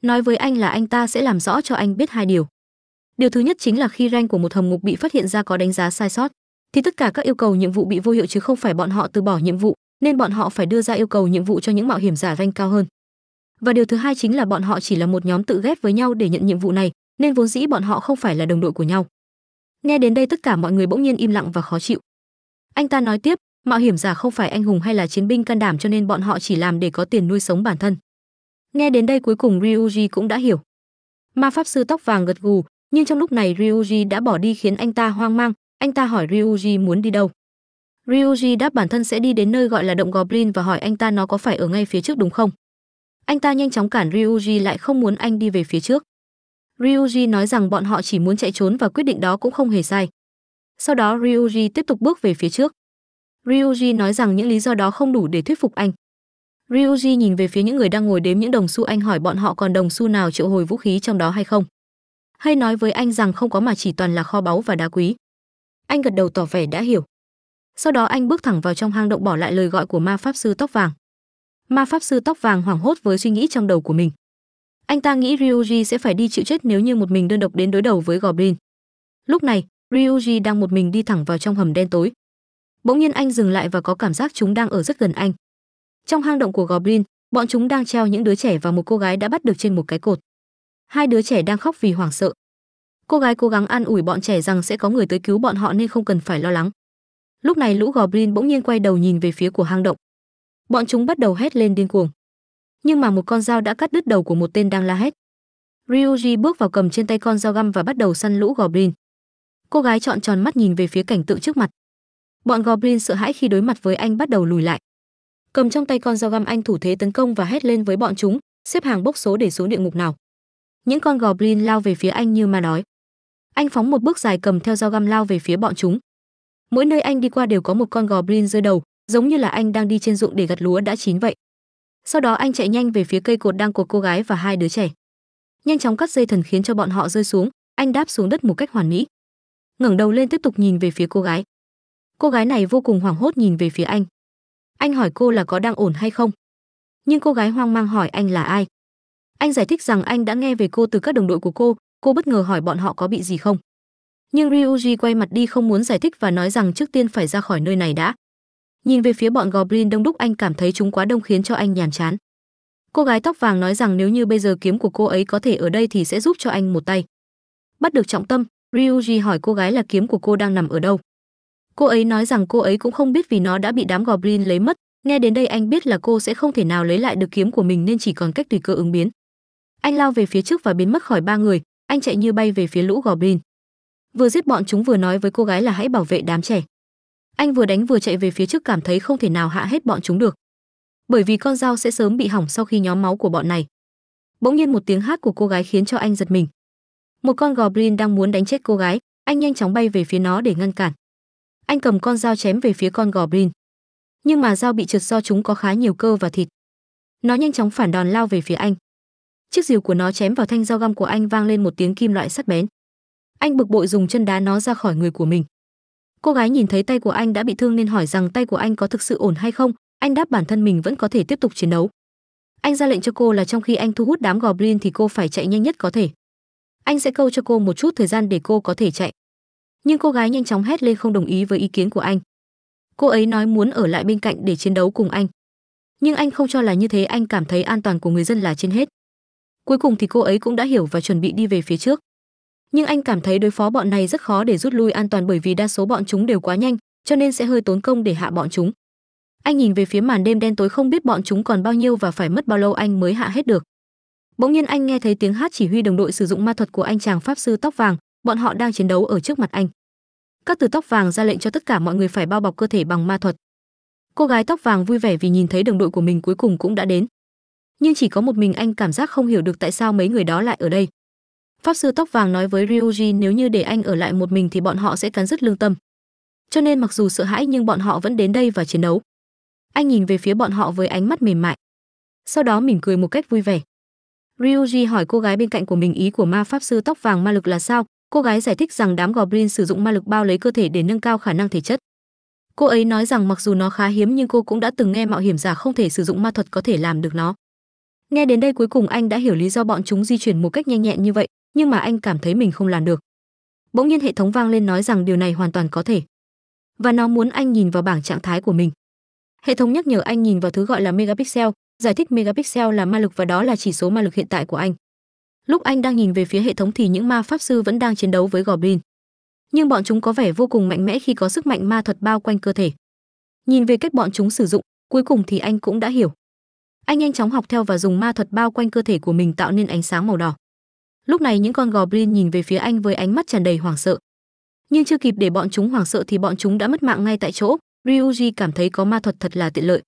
S1: nói với anh là anh ta sẽ làm rõ cho anh biết hai điều điều thứ nhất chính là khi rank của một hầm ngục bị phát hiện ra có đánh giá sai sót thì tất cả các yêu cầu nhiệm vụ bị vô hiệu chứ không phải bọn họ từ bỏ nhiệm vụ nên bọn họ phải đưa ra yêu cầu nhiệm vụ cho những mạo hiểm giả rank cao hơn và điều thứ hai chính là bọn họ chỉ là một nhóm tự ghép với nhau để nhận nhiệm vụ này nên vốn dĩ bọn họ không phải là đồng đội của nhau nghe đến đây tất cả mọi người bỗng nhiên im lặng và khó chịu anh ta nói tiếp mạo hiểm giả không phải anh hùng hay là chiến binh can đảm cho nên bọn họ chỉ làm để có tiền nuôi sống bản thân Nghe đến đây cuối cùng Ryuji cũng đã hiểu. Ma pháp sư tóc vàng gật gù, nhưng trong lúc này Ryuji đã bỏ đi khiến anh ta hoang mang, anh ta hỏi Ryuji muốn đi đâu. Ryuji đáp bản thân sẽ đi đến nơi gọi là động Goblin và hỏi anh ta nó có phải ở ngay phía trước đúng không. Anh ta nhanh chóng cản Ryuji lại không muốn anh đi về phía trước. Ryuji nói rằng bọn họ chỉ muốn chạy trốn và quyết định đó cũng không hề sai. Sau đó Ryuji tiếp tục bước về phía trước. Ryuji nói rằng những lý do đó không đủ để thuyết phục anh. Ryuji nhìn về phía những người đang ngồi đếm những đồng xu anh hỏi bọn họ còn đồng xu nào triệu hồi vũ khí trong đó hay không. Hay nói với anh rằng không có mà chỉ toàn là kho báu và đá quý. Anh gật đầu tỏ vẻ đã hiểu. Sau đó anh bước thẳng vào trong hang động bỏ lại lời gọi của ma pháp sư tóc vàng. Ma pháp sư tóc vàng hoảng hốt với suy nghĩ trong đầu của mình. Anh ta nghĩ Ryuji sẽ phải đi chịu chết nếu như một mình đơn độc đến đối đầu với Goblin. Lúc này, Ryuji đang một mình đi thẳng vào trong hầm đen tối. Bỗng nhiên anh dừng lại và có cảm giác chúng đang ở rất gần anh. Trong hang động của Goblin, bọn chúng đang treo những đứa trẻ và một cô gái đã bắt được trên một cái cột. Hai đứa trẻ đang khóc vì hoảng sợ. Cô gái cố gắng an ủi bọn trẻ rằng sẽ có người tới cứu bọn họ nên không cần phải lo lắng. Lúc này lũ Goblin bỗng nhiên quay đầu nhìn về phía của hang động. Bọn chúng bắt đầu hét lên điên cuồng. Nhưng mà một con dao đã cắt đứt đầu của một tên đang la hét. Ryuji bước vào cầm trên tay con dao găm và bắt đầu săn lũ Goblin. Cô gái trọn tròn mắt nhìn về phía cảnh tượng trước mặt. Bọn Goblin sợ hãi khi đối mặt với anh bắt đầu lùi lại cầm trong tay con dao găm anh thủ thế tấn công và hét lên với bọn chúng xếp hàng bốc số để xuống địa ngục nào những con goblin lao về phía anh như ma nói anh phóng một bước dài cầm theo dao găm lao về phía bọn chúng mỗi nơi anh đi qua đều có một con goblin rơi đầu giống như là anh đang đi trên ruộng để gặt lúa đã chín vậy sau đó anh chạy nhanh về phía cây cột đang cột cô gái và hai đứa trẻ nhanh chóng cắt dây thần khiến cho bọn họ rơi xuống anh đáp xuống đất một cách hoàn mỹ ngẩng đầu lên tiếp tục nhìn về phía cô gái cô gái này vô cùng hoảng hốt nhìn về phía anh anh hỏi cô là có đang ổn hay không. Nhưng cô gái hoang mang hỏi anh là ai. Anh giải thích rằng anh đã nghe về cô từ các đồng đội của cô, cô bất ngờ hỏi bọn họ có bị gì không. Nhưng Ryuji quay mặt đi không muốn giải thích và nói rằng trước tiên phải ra khỏi nơi này đã. Nhìn về phía bọn Goblin đông đúc anh cảm thấy chúng quá đông khiến cho anh nhàm chán. Cô gái tóc vàng nói rằng nếu như bây giờ kiếm của cô ấy có thể ở đây thì sẽ giúp cho anh một tay. Bắt được trọng tâm, Ryuji hỏi cô gái là kiếm của cô đang nằm ở đâu. Cô ấy nói rằng cô ấy cũng không biết vì nó đã bị đám goblin lấy mất, nghe đến đây anh biết là cô sẽ không thể nào lấy lại được kiếm của mình nên chỉ còn cách tùy cơ ứng biến. Anh lao về phía trước và biến mất khỏi ba người, anh chạy như bay về phía lũ goblin. Vừa giết bọn chúng vừa nói với cô gái là hãy bảo vệ đám trẻ. Anh vừa đánh vừa chạy về phía trước cảm thấy không thể nào hạ hết bọn chúng được, bởi vì con dao sẽ sớm bị hỏng sau khi nhóm máu của bọn này. Bỗng nhiên một tiếng hát của cô gái khiến cho anh giật mình. Một con goblin đang muốn đánh chết cô gái, anh nhanh chóng bay về phía nó để ngăn cản anh cầm con dao chém về phía con goblin nhưng mà dao bị trượt do chúng có khá nhiều cơ và thịt nó nhanh chóng phản đòn lao về phía anh chiếc rìu của nó chém vào thanh dao găm của anh vang lên một tiếng kim loại sắc bén anh bực bội dùng chân đá nó ra khỏi người của mình cô gái nhìn thấy tay của anh đã bị thương nên hỏi rằng tay của anh có thực sự ổn hay không anh đáp bản thân mình vẫn có thể tiếp tục chiến đấu anh ra lệnh cho cô là trong khi anh thu hút đám goblin thì cô phải chạy nhanh nhất có thể anh sẽ câu cho cô một chút thời gian để cô có thể chạy nhưng cô gái nhanh chóng hét lên không đồng ý với ý kiến của anh. Cô ấy nói muốn ở lại bên cạnh để chiến đấu cùng anh. Nhưng anh không cho là như thế, anh cảm thấy an toàn của người dân là trên hết. Cuối cùng thì cô ấy cũng đã hiểu và chuẩn bị đi về phía trước. Nhưng anh cảm thấy đối phó bọn này rất khó để rút lui an toàn bởi vì đa số bọn chúng đều quá nhanh, cho nên sẽ hơi tốn công để hạ bọn chúng. Anh nhìn về phía màn đêm đen tối không biết bọn chúng còn bao nhiêu và phải mất bao lâu anh mới hạ hết được. Bỗng nhiên anh nghe thấy tiếng hát chỉ huy đồng đội sử dụng ma thuật của anh chàng pháp sư tóc vàng, bọn họ đang chiến đấu ở trước mặt anh các từ tóc vàng ra lệnh cho tất cả mọi người phải bao bọc cơ thể bằng ma thuật cô gái tóc vàng vui vẻ vì nhìn thấy đồng đội của mình cuối cùng cũng đã đến nhưng chỉ có một mình anh cảm giác không hiểu được tại sao mấy người đó lại ở đây pháp sư tóc vàng nói với ryuji nếu như để anh ở lại một mình thì bọn họ sẽ cắn rứt lương tâm cho nên mặc dù sợ hãi nhưng bọn họ vẫn đến đây và chiến đấu anh nhìn về phía bọn họ với ánh mắt mềm mại sau đó mỉm cười một cách vui vẻ ryuji hỏi cô gái bên cạnh của mình ý của ma pháp sư tóc vàng ma lực là sao Cô gái giải thích rằng đám goblin sử dụng ma lực bao lấy cơ thể để nâng cao khả năng thể chất. Cô ấy nói rằng mặc dù nó khá hiếm nhưng cô cũng đã từng nghe mạo hiểm giả không thể sử dụng ma thuật có thể làm được nó. Nghe đến đây cuối cùng anh đã hiểu lý do bọn chúng di chuyển một cách nhanh nhẹn như vậy, nhưng mà anh cảm thấy mình không làm được. Bỗng nhiên hệ thống vang lên nói rằng điều này hoàn toàn có thể. Và nó muốn anh nhìn vào bảng trạng thái của mình. Hệ thống nhắc nhở anh nhìn vào thứ gọi là megapixel, giải thích megapixel là ma lực và đó là chỉ số ma lực hiện tại của anh lúc anh đang nhìn về phía hệ thống thì những ma pháp sư vẫn đang chiến đấu với goblin nhưng bọn chúng có vẻ vô cùng mạnh mẽ khi có sức mạnh ma thuật bao quanh cơ thể nhìn về cách bọn chúng sử dụng cuối cùng thì anh cũng đã hiểu anh nhanh chóng học theo và dùng ma thuật bao quanh cơ thể của mình tạo nên ánh sáng màu đỏ lúc này những con goblin nhìn về phía anh với ánh mắt tràn đầy hoảng sợ nhưng chưa kịp để bọn chúng hoảng sợ thì bọn chúng đã mất mạng ngay tại chỗ ryuji cảm thấy có ma thuật thật là tiện lợi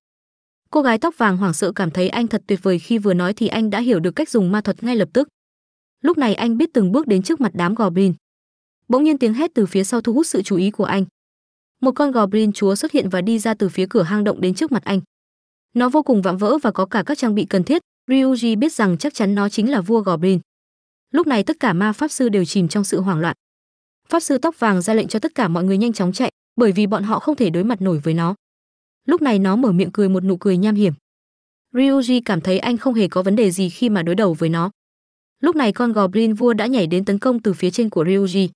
S1: cô gái tóc vàng hoảng sợ cảm thấy anh thật tuyệt vời khi vừa nói thì anh đã hiểu được cách dùng ma thuật ngay lập tức Lúc này anh biết từng bước đến trước mặt đám goblin. Bỗng nhiên tiếng hét từ phía sau thu hút sự chú ý của anh. Một con goblin chúa xuất hiện và đi ra từ phía cửa hang động đến trước mặt anh. Nó vô cùng vạm vỡ và có cả các trang bị cần thiết, Ryuji biết rằng chắc chắn nó chính là vua goblin. Lúc này tất cả ma pháp sư đều chìm trong sự hoảng loạn. Pháp sư tóc vàng ra lệnh cho tất cả mọi người nhanh chóng chạy, bởi vì bọn họ không thể đối mặt nổi với nó. Lúc này nó mở miệng cười một nụ cười nham hiểm. Ryuji cảm thấy anh không hề có vấn đề gì khi mà đối đầu với nó. Lúc này con gò vua đã nhảy đến tấn công từ phía trên của Ryuji.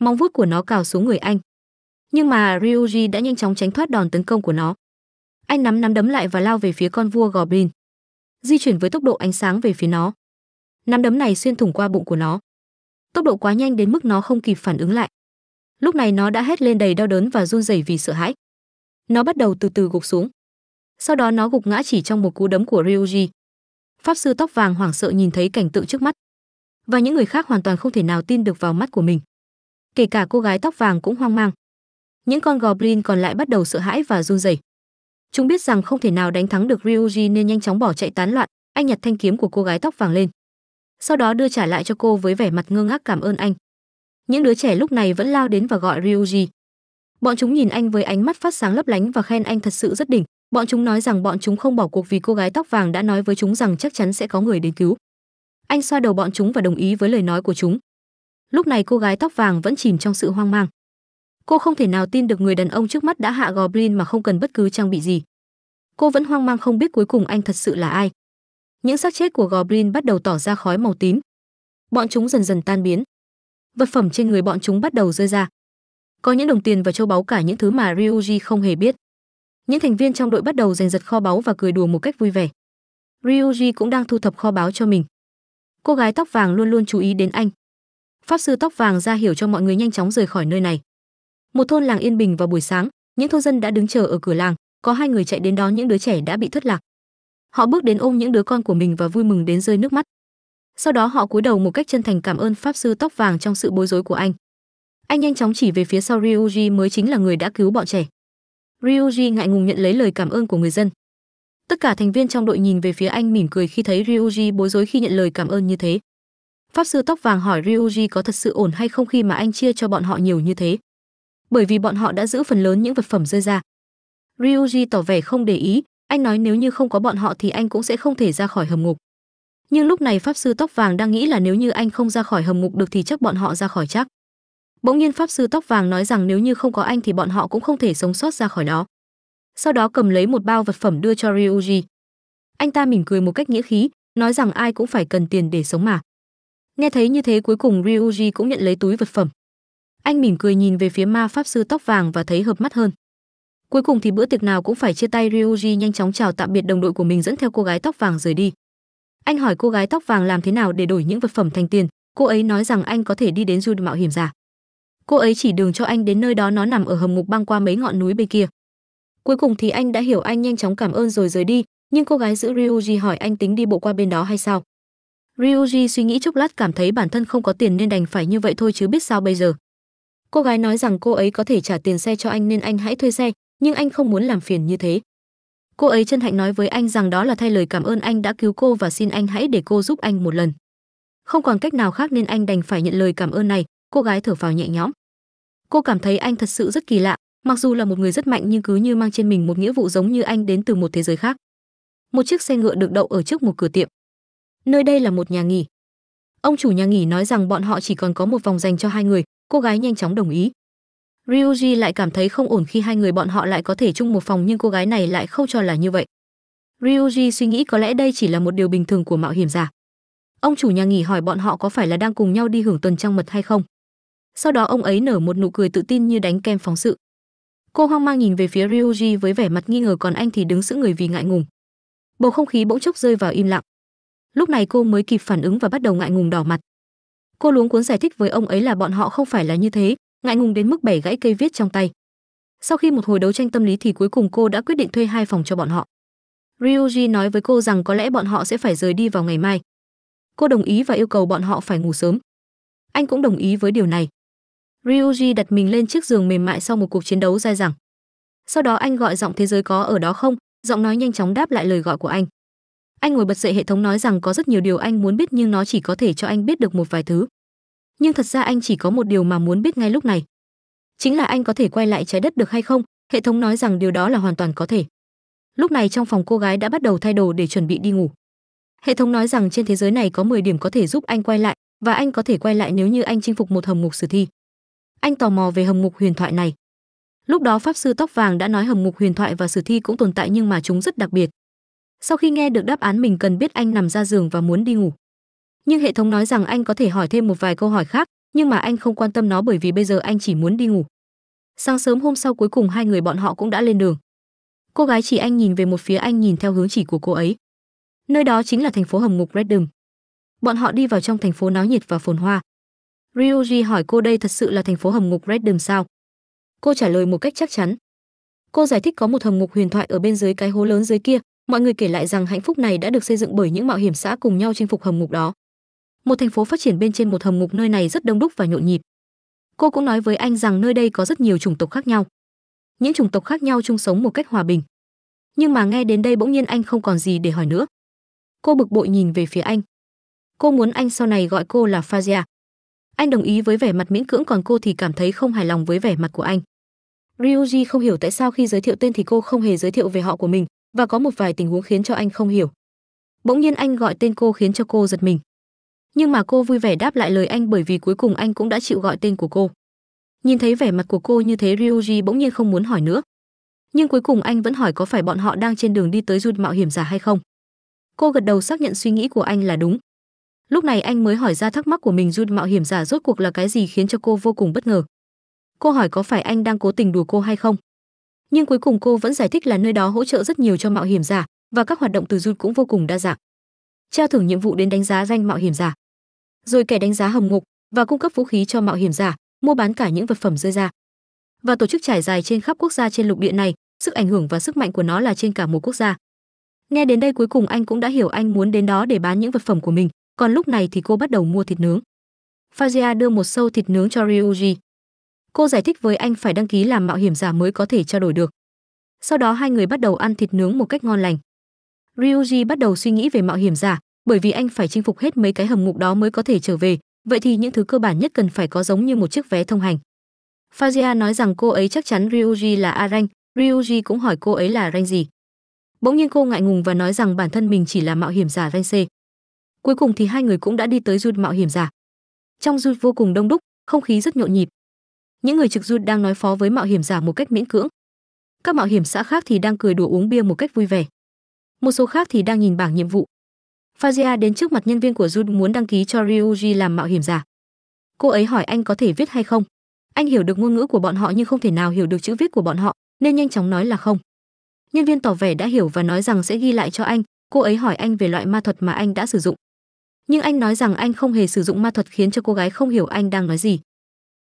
S1: Móng vuốt của nó cào xuống người anh. Nhưng mà Ryuji đã nhanh chóng tránh thoát đòn tấn công của nó. Anh nắm nắm đấm lại và lao về phía con vua Goblin. Di chuyển với tốc độ ánh sáng về phía nó. Nắm đấm này xuyên thủng qua bụng của nó. Tốc độ quá nhanh đến mức nó không kịp phản ứng lại. Lúc này nó đã hét lên đầy đau đớn và run rẩy vì sợ hãi. Nó bắt đầu từ từ gục xuống. Sau đó nó gục ngã chỉ trong một cú đấm của Ryuji pháp sư tóc vàng hoảng sợ nhìn thấy cảnh tượng trước mắt và những người khác hoàn toàn không thể nào tin được vào mắt của mình kể cả cô gái tóc vàng cũng hoang mang những con goblin còn lại bắt đầu sợ hãi và run rẩy chúng biết rằng không thể nào đánh thắng được ryuji nên nhanh chóng bỏ chạy tán loạn anh nhặt thanh kiếm của cô gái tóc vàng lên sau đó đưa trả lại cho cô với vẻ mặt ngơ ngác cảm ơn anh những đứa trẻ lúc này vẫn lao đến và gọi ryuji bọn chúng nhìn anh với ánh mắt phát sáng lấp lánh và khen anh thật sự rất đỉnh Bọn chúng nói rằng bọn chúng không bỏ cuộc vì cô gái tóc vàng đã nói với chúng rằng chắc chắn sẽ có người đến cứu. Anh xoa đầu bọn chúng và đồng ý với lời nói của chúng. Lúc này cô gái tóc vàng vẫn chìm trong sự hoang mang. Cô không thể nào tin được người đàn ông trước mắt đã hạ Goblin mà không cần bất cứ trang bị gì. Cô vẫn hoang mang không biết cuối cùng anh thật sự là ai. Những xác chết của Goblin bắt đầu tỏ ra khói màu tím. Bọn chúng dần dần tan biến. Vật phẩm trên người bọn chúng bắt đầu rơi ra. Có những đồng tiền và châu báu cả những thứ mà Ryuji không hề biết những thành viên trong đội bắt đầu giành giật kho báu và cười đùa một cách vui vẻ. Ryuji cũng đang thu thập kho báu cho mình. Cô gái tóc vàng luôn luôn chú ý đến anh. Pháp sư tóc vàng ra hiểu cho mọi người nhanh chóng rời khỏi nơi này. Một thôn làng yên bình vào buổi sáng, những thôn dân đã đứng chờ ở cửa làng, có hai người chạy đến đón những đứa trẻ đã bị thất lạc. Họ bước đến ôm những đứa con của mình và vui mừng đến rơi nước mắt. Sau đó họ cúi đầu một cách chân thành cảm ơn pháp sư tóc vàng trong sự bối rối của anh. Anh nhanh chóng chỉ về phía sau Ryuji mới chính là người đã cứu bọn trẻ. Ryuji ngại ngùng nhận lấy lời cảm ơn của người dân. Tất cả thành viên trong đội nhìn về phía anh mỉm cười khi thấy Ryuji bối rối khi nhận lời cảm ơn như thế. Pháp sư tóc vàng hỏi Ryuji có thật sự ổn hay không khi mà anh chia cho bọn họ nhiều như thế. Bởi vì bọn họ đã giữ phần lớn những vật phẩm rơi ra. Ryuji tỏ vẻ không để ý, anh nói nếu như không có bọn họ thì anh cũng sẽ không thể ra khỏi hầm ngục. Nhưng lúc này pháp sư tóc vàng đang nghĩ là nếu như anh không ra khỏi hầm ngục được thì chắc bọn họ ra khỏi chắc bỗng nhiên pháp sư tóc vàng nói rằng nếu như không có anh thì bọn họ cũng không thể sống sót ra khỏi đó sau đó cầm lấy một bao vật phẩm đưa cho ryuji anh ta mỉm cười một cách nghĩa khí nói rằng ai cũng phải cần tiền để sống mà nghe thấy như thế cuối cùng ryuji cũng nhận lấy túi vật phẩm anh mỉm cười nhìn về phía ma pháp sư tóc vàng và thấy hợp mắt hơn cuối cùng thì bữa tiệc nào cũng phải chia tay ryuji nhanh chóng chào tạm biệt đồng đội của mình dẫn theo cô gái tóc vàng rời đi anh hỏi cô gái tóc vàng làm thế nào để đổi những vật phẩm thành tiền cô ấy nói rằng anh có thể đi đến du mạo hiểm giả cô ấy chỉ đường cho anh đến nơi đó nó nằm ở hầm ngục băng qua mấy ngọn núi bên kia cuối cùng thì anh đã hiểu anh nhanh chóng cảm ơn rồi rời đi nhưng cô gái giữ ryuji hỏi anh tính đi bộ qua bên đó hay sao ryuji suy nghĩ chốc lát cảm thấy bản thân không có tiền nên đành phải như vậy thôi chứ biết sao bây giờ cô gái nói rằng cô ấy có thể trả tiền xe cho anh nên anh hãy thuê xe nhưng anh không muốn làm phiền như thế cô ấy chân hạnh nói với anh rằng đó là thay lời cảm ơn anh đã cứu cô và xin anh hãy để cô giúp anh một lần không còn cách nào khác nên anh đành phải nhận lời cảm ơn này cô gái thở phào nhẹ nhõm cô cảm thấy anh thật sự rất kỳ lạ mặc dù là một người rất mạnh nhưng cứ như mang trên mình một nghĩa vụ giống như anh đến từ một thế giới khác một chiếc xe ngựa được đậu ở trước một cửa tiệm nơi đây là một nhà nghỉ ông chủ nhà nghỉ nói rằng bọn họ chỉ còn có một vòng dành cho hai người cô gái nhanh chóng đồng ý ryuji lại cảm thấy không ổn khi hai người bọn họ lại có thể chung một phòng nhưng cô gái này lại không cho là như vậy ryuji suy nghĩ có lẽ đây chỉ là một điều bình thường của mạo hiểm giả ông chủ nhà nghỉ hỏi bọn họ có phải là đang cùng nhau đi hưởng tuần trăng mật hay không sau đó ông ấy nở một nụ cười tự tin như đánh kem phóng sự cô hoang mang nhìn về phía ryuji với vẻ mặt nghi ngờ còn anh thì đứng sững người vì ngại ngùng bầu không khí bỗng chốc rơi vào im lặng lúc này cô mới kịp phản ứng và bắt đầu ngại ngùng đỏ mặt cô luống cuốn giải thích với ông ấy là bọn họ không phải là như thế ngại ngùng đến mức bẻ gãy cây viết trong tay sau khi một hồi đấu tranh tâm lý thì cuối cùng cô đã quyết định thuê hai phòng cho bọn họ ryuji nói với cô rằng có lẽ bọn họ sẽ phải rời đi vào ngày mai cô đồng ý và yêu cầu bọn họ phải ngủ sớm anh cũng đồng ý với điều này Ryuji đặt mình lên chiếc giường mềm mại sau một cuộc chiến đấu dai dẳng. Sau đó anh gọi giọng thế giới có ở đó không, giọng nói nhanh chóng đáp lại lời gọi của anh. Anh ngồi bật dậy hệ thống nói rằng có rất nhiều điều anh muốn biết nhưng nó chỉ có thể cho anh biết được một vài thứ. Nhưng thật ra anh chỉ có một điều mà muốn biết ngay lúc này. Chính là anh có thể quay lại trái đất được hay không, hệ thống nói rằng điều đó là hoàn toàn có thể. Lúc này trong phòng cô gái đã bắt đầu thay đồ để chuẩn bị đi ngủ. Hệ thống nói rằng trên thế giới này có 10 điểm có thể giúp anh quay lại và anh có thể quay lại nếu như anh chinh phục một hầm ngục sử thi anh tò mò về hầm ngục huyền thoại này lúc đó pháp sư tóc vàng đã nói hầm ngục huyền thoại và sử thi cũng tồn tại nhưng mà chúng rất đặc biệt sau khi nghe được đáp án mình cần biết anh nằm ra giường và muốn đi ngủ nhưng hệ thống nói rằng anh có thể hỏi thêm một vài câu hỏi khác nhưng mà anh không quan tâm nó bởi vì bây giờ anh chỉ muốn đi ngủ sáng sớm hôm sau cuối cùng hai người bọn họ cũng đã lên đường cô gái chỉ anh nhìn về một phía anh nhìn theo hướng chỉ của cô ấy nơi đó chính là thành phố hầm ngục redum bọn họ đi vào trong thành phố náo nhiệt và phồn hoa Ryuji hỏi cô đây thật sự là thành phố hầm ngục Redden sao? Cô trả lời một cách chắc chắn. Cô giải thích có một hầm ngục huyền thoại ở bên dưới cái hố lớn dưới kia, mọi người kể lại rằng hạnh phúc này đã được xây dựng bởi những mạo hiểm xã cùng nhau chinh phục hầm ngục đó. Một thành phố phát triển bên trên một hầm ngục nơi này rất đông đúc và nhộn nhịp. Cô cũng nói với anh rằng nơi đây có rất nhiều chủng tộc khác nhau. Những chủng tộc khác nhau chung sống một cách hòa bình. Nhưng mà nghe đến đây bỗng nhiên anh không còn gì để hỏi nữa. Cô bực bội nhìn về phía anh. Cô muốn anh sau này gọi cô là Fazia. Anh đồng ý với vẻ mặt miễn cưỡng còn cô thì cảm thấy không hài lòng với vẻ mặt của anh. Ryuji không hiểu tại sao khi giới thiệu tên thì cô không hề giới thiệu về họ của mình và có một vài tình huống khiến cho anh không hiểu. Bỗng nhiên anh gọi tên cô khiến cho cô giật mình. Nhưng mà cô vui vẻ đáp lại lời anh bởi vì cuối cùng anh cũng đã chịu gọi tên của cô. Nhìn thấy vẻ mặt của cô như thế Ryuji bỗng nhiên không muốn hỏi nữa. Nhưng cuối cùng anh vẫn hỏi có phải bọn họ đang trên đường đi tới rút mạo hiểm giả hay không. Cô gật đầu xác nhận suy nghĩ của anh là đúng. Lúc này anh mới hỏi ra thắc mắc của mình Jun mạo hiểm giả rốt cuộc là cái gì khiến cho cô vô cùng bất ngờ. Cô hỏi có phải anh đang cố tình đùa cô hay không? Nhưng cuối cùng cô vẫn giải thích là nơi đó hỗ trợ rất nhiều cho mạo hiểm giả và các hoạt động từ Jun cũng vô cùng đa dạng. Trao thưởng nhiệm vụ đến đánh giá danh mạo hiểm giả, rồi kẻ đánh giá hầm ngục và cung cấp vũ khí cho mạo hiểm giả, mua bán cả những vật phẩm rơi ra. Và tổ chức trải dài trên khắp quốc gia trên lục địa này, sức ảnh hưởng và sức mạnh của nó là trên cả một quốc gia. Nghe đến đây cuối cùng anh cũng đã hiểu anh muốn đến đó để bán những vật phẩm của mình còn lúc này thì cô bắt đầu mua thịt nướng. Fazia đưa một sâu thịt nướng cho Ryuji. Cô giải thích với anh phải đăng ký làm mạo hiểm giả mới có thể trao đổi được. Sau đó hai người bắt đầu ăn thịt nướng một cách ngon lành. Ryuji bắt đầu suy nghĩ về mạo hiểm giả, bởi vì anh phải chinh phục hết mấy cái hầm ngục đó mới có thể trở về, vậy thì những thứ cơ bản nhất cần phải có giống như một chiếc vé thông hành. Fazia nói rằng cô ấy chắc chắn Ryuji là Aranh, Ryuji cũng hỏi cô ấy là rank gì. Bỗng nhiên cô ngại ngùng và nói rằng bản thân mình chỉ là mạo hiểm giả rank C cuối cùng thì hai người cũng đã đi tới rút mạo hiểm giả trong rút vô cùng đông đúc không khí rất nhộn nhịp những người trực rút đang nói phó với mạo hiểm giả một cách miễn cưỡng các mạo hiểm xã khác thì đang cười đùa uống bia một cách vui vẻ một số khác thì đang nhìn bảng nhiệm vụ fazia đến trước mặt nhân viên của rút muốn đăng ký cho ryuji làm mạo hiểm giả cô ấy hỏi anh có thể viết hay không anh hiểu được ngôn ngữ của bọn họ nhưng không thể nào hiểu được chữ viết của bọn họ nên nhanh chóng nói là không nhân viên tỏ vẻ đã hiểu và nói rằng sẽ ghi lại cho anh cô ấy hỏi anh về loại ma thuật mà anh đã sử dụng nhưng anh nói rằng anh không hề sử dụng ma thuật khiến cho cô gái không hiểu anh đang nói gì.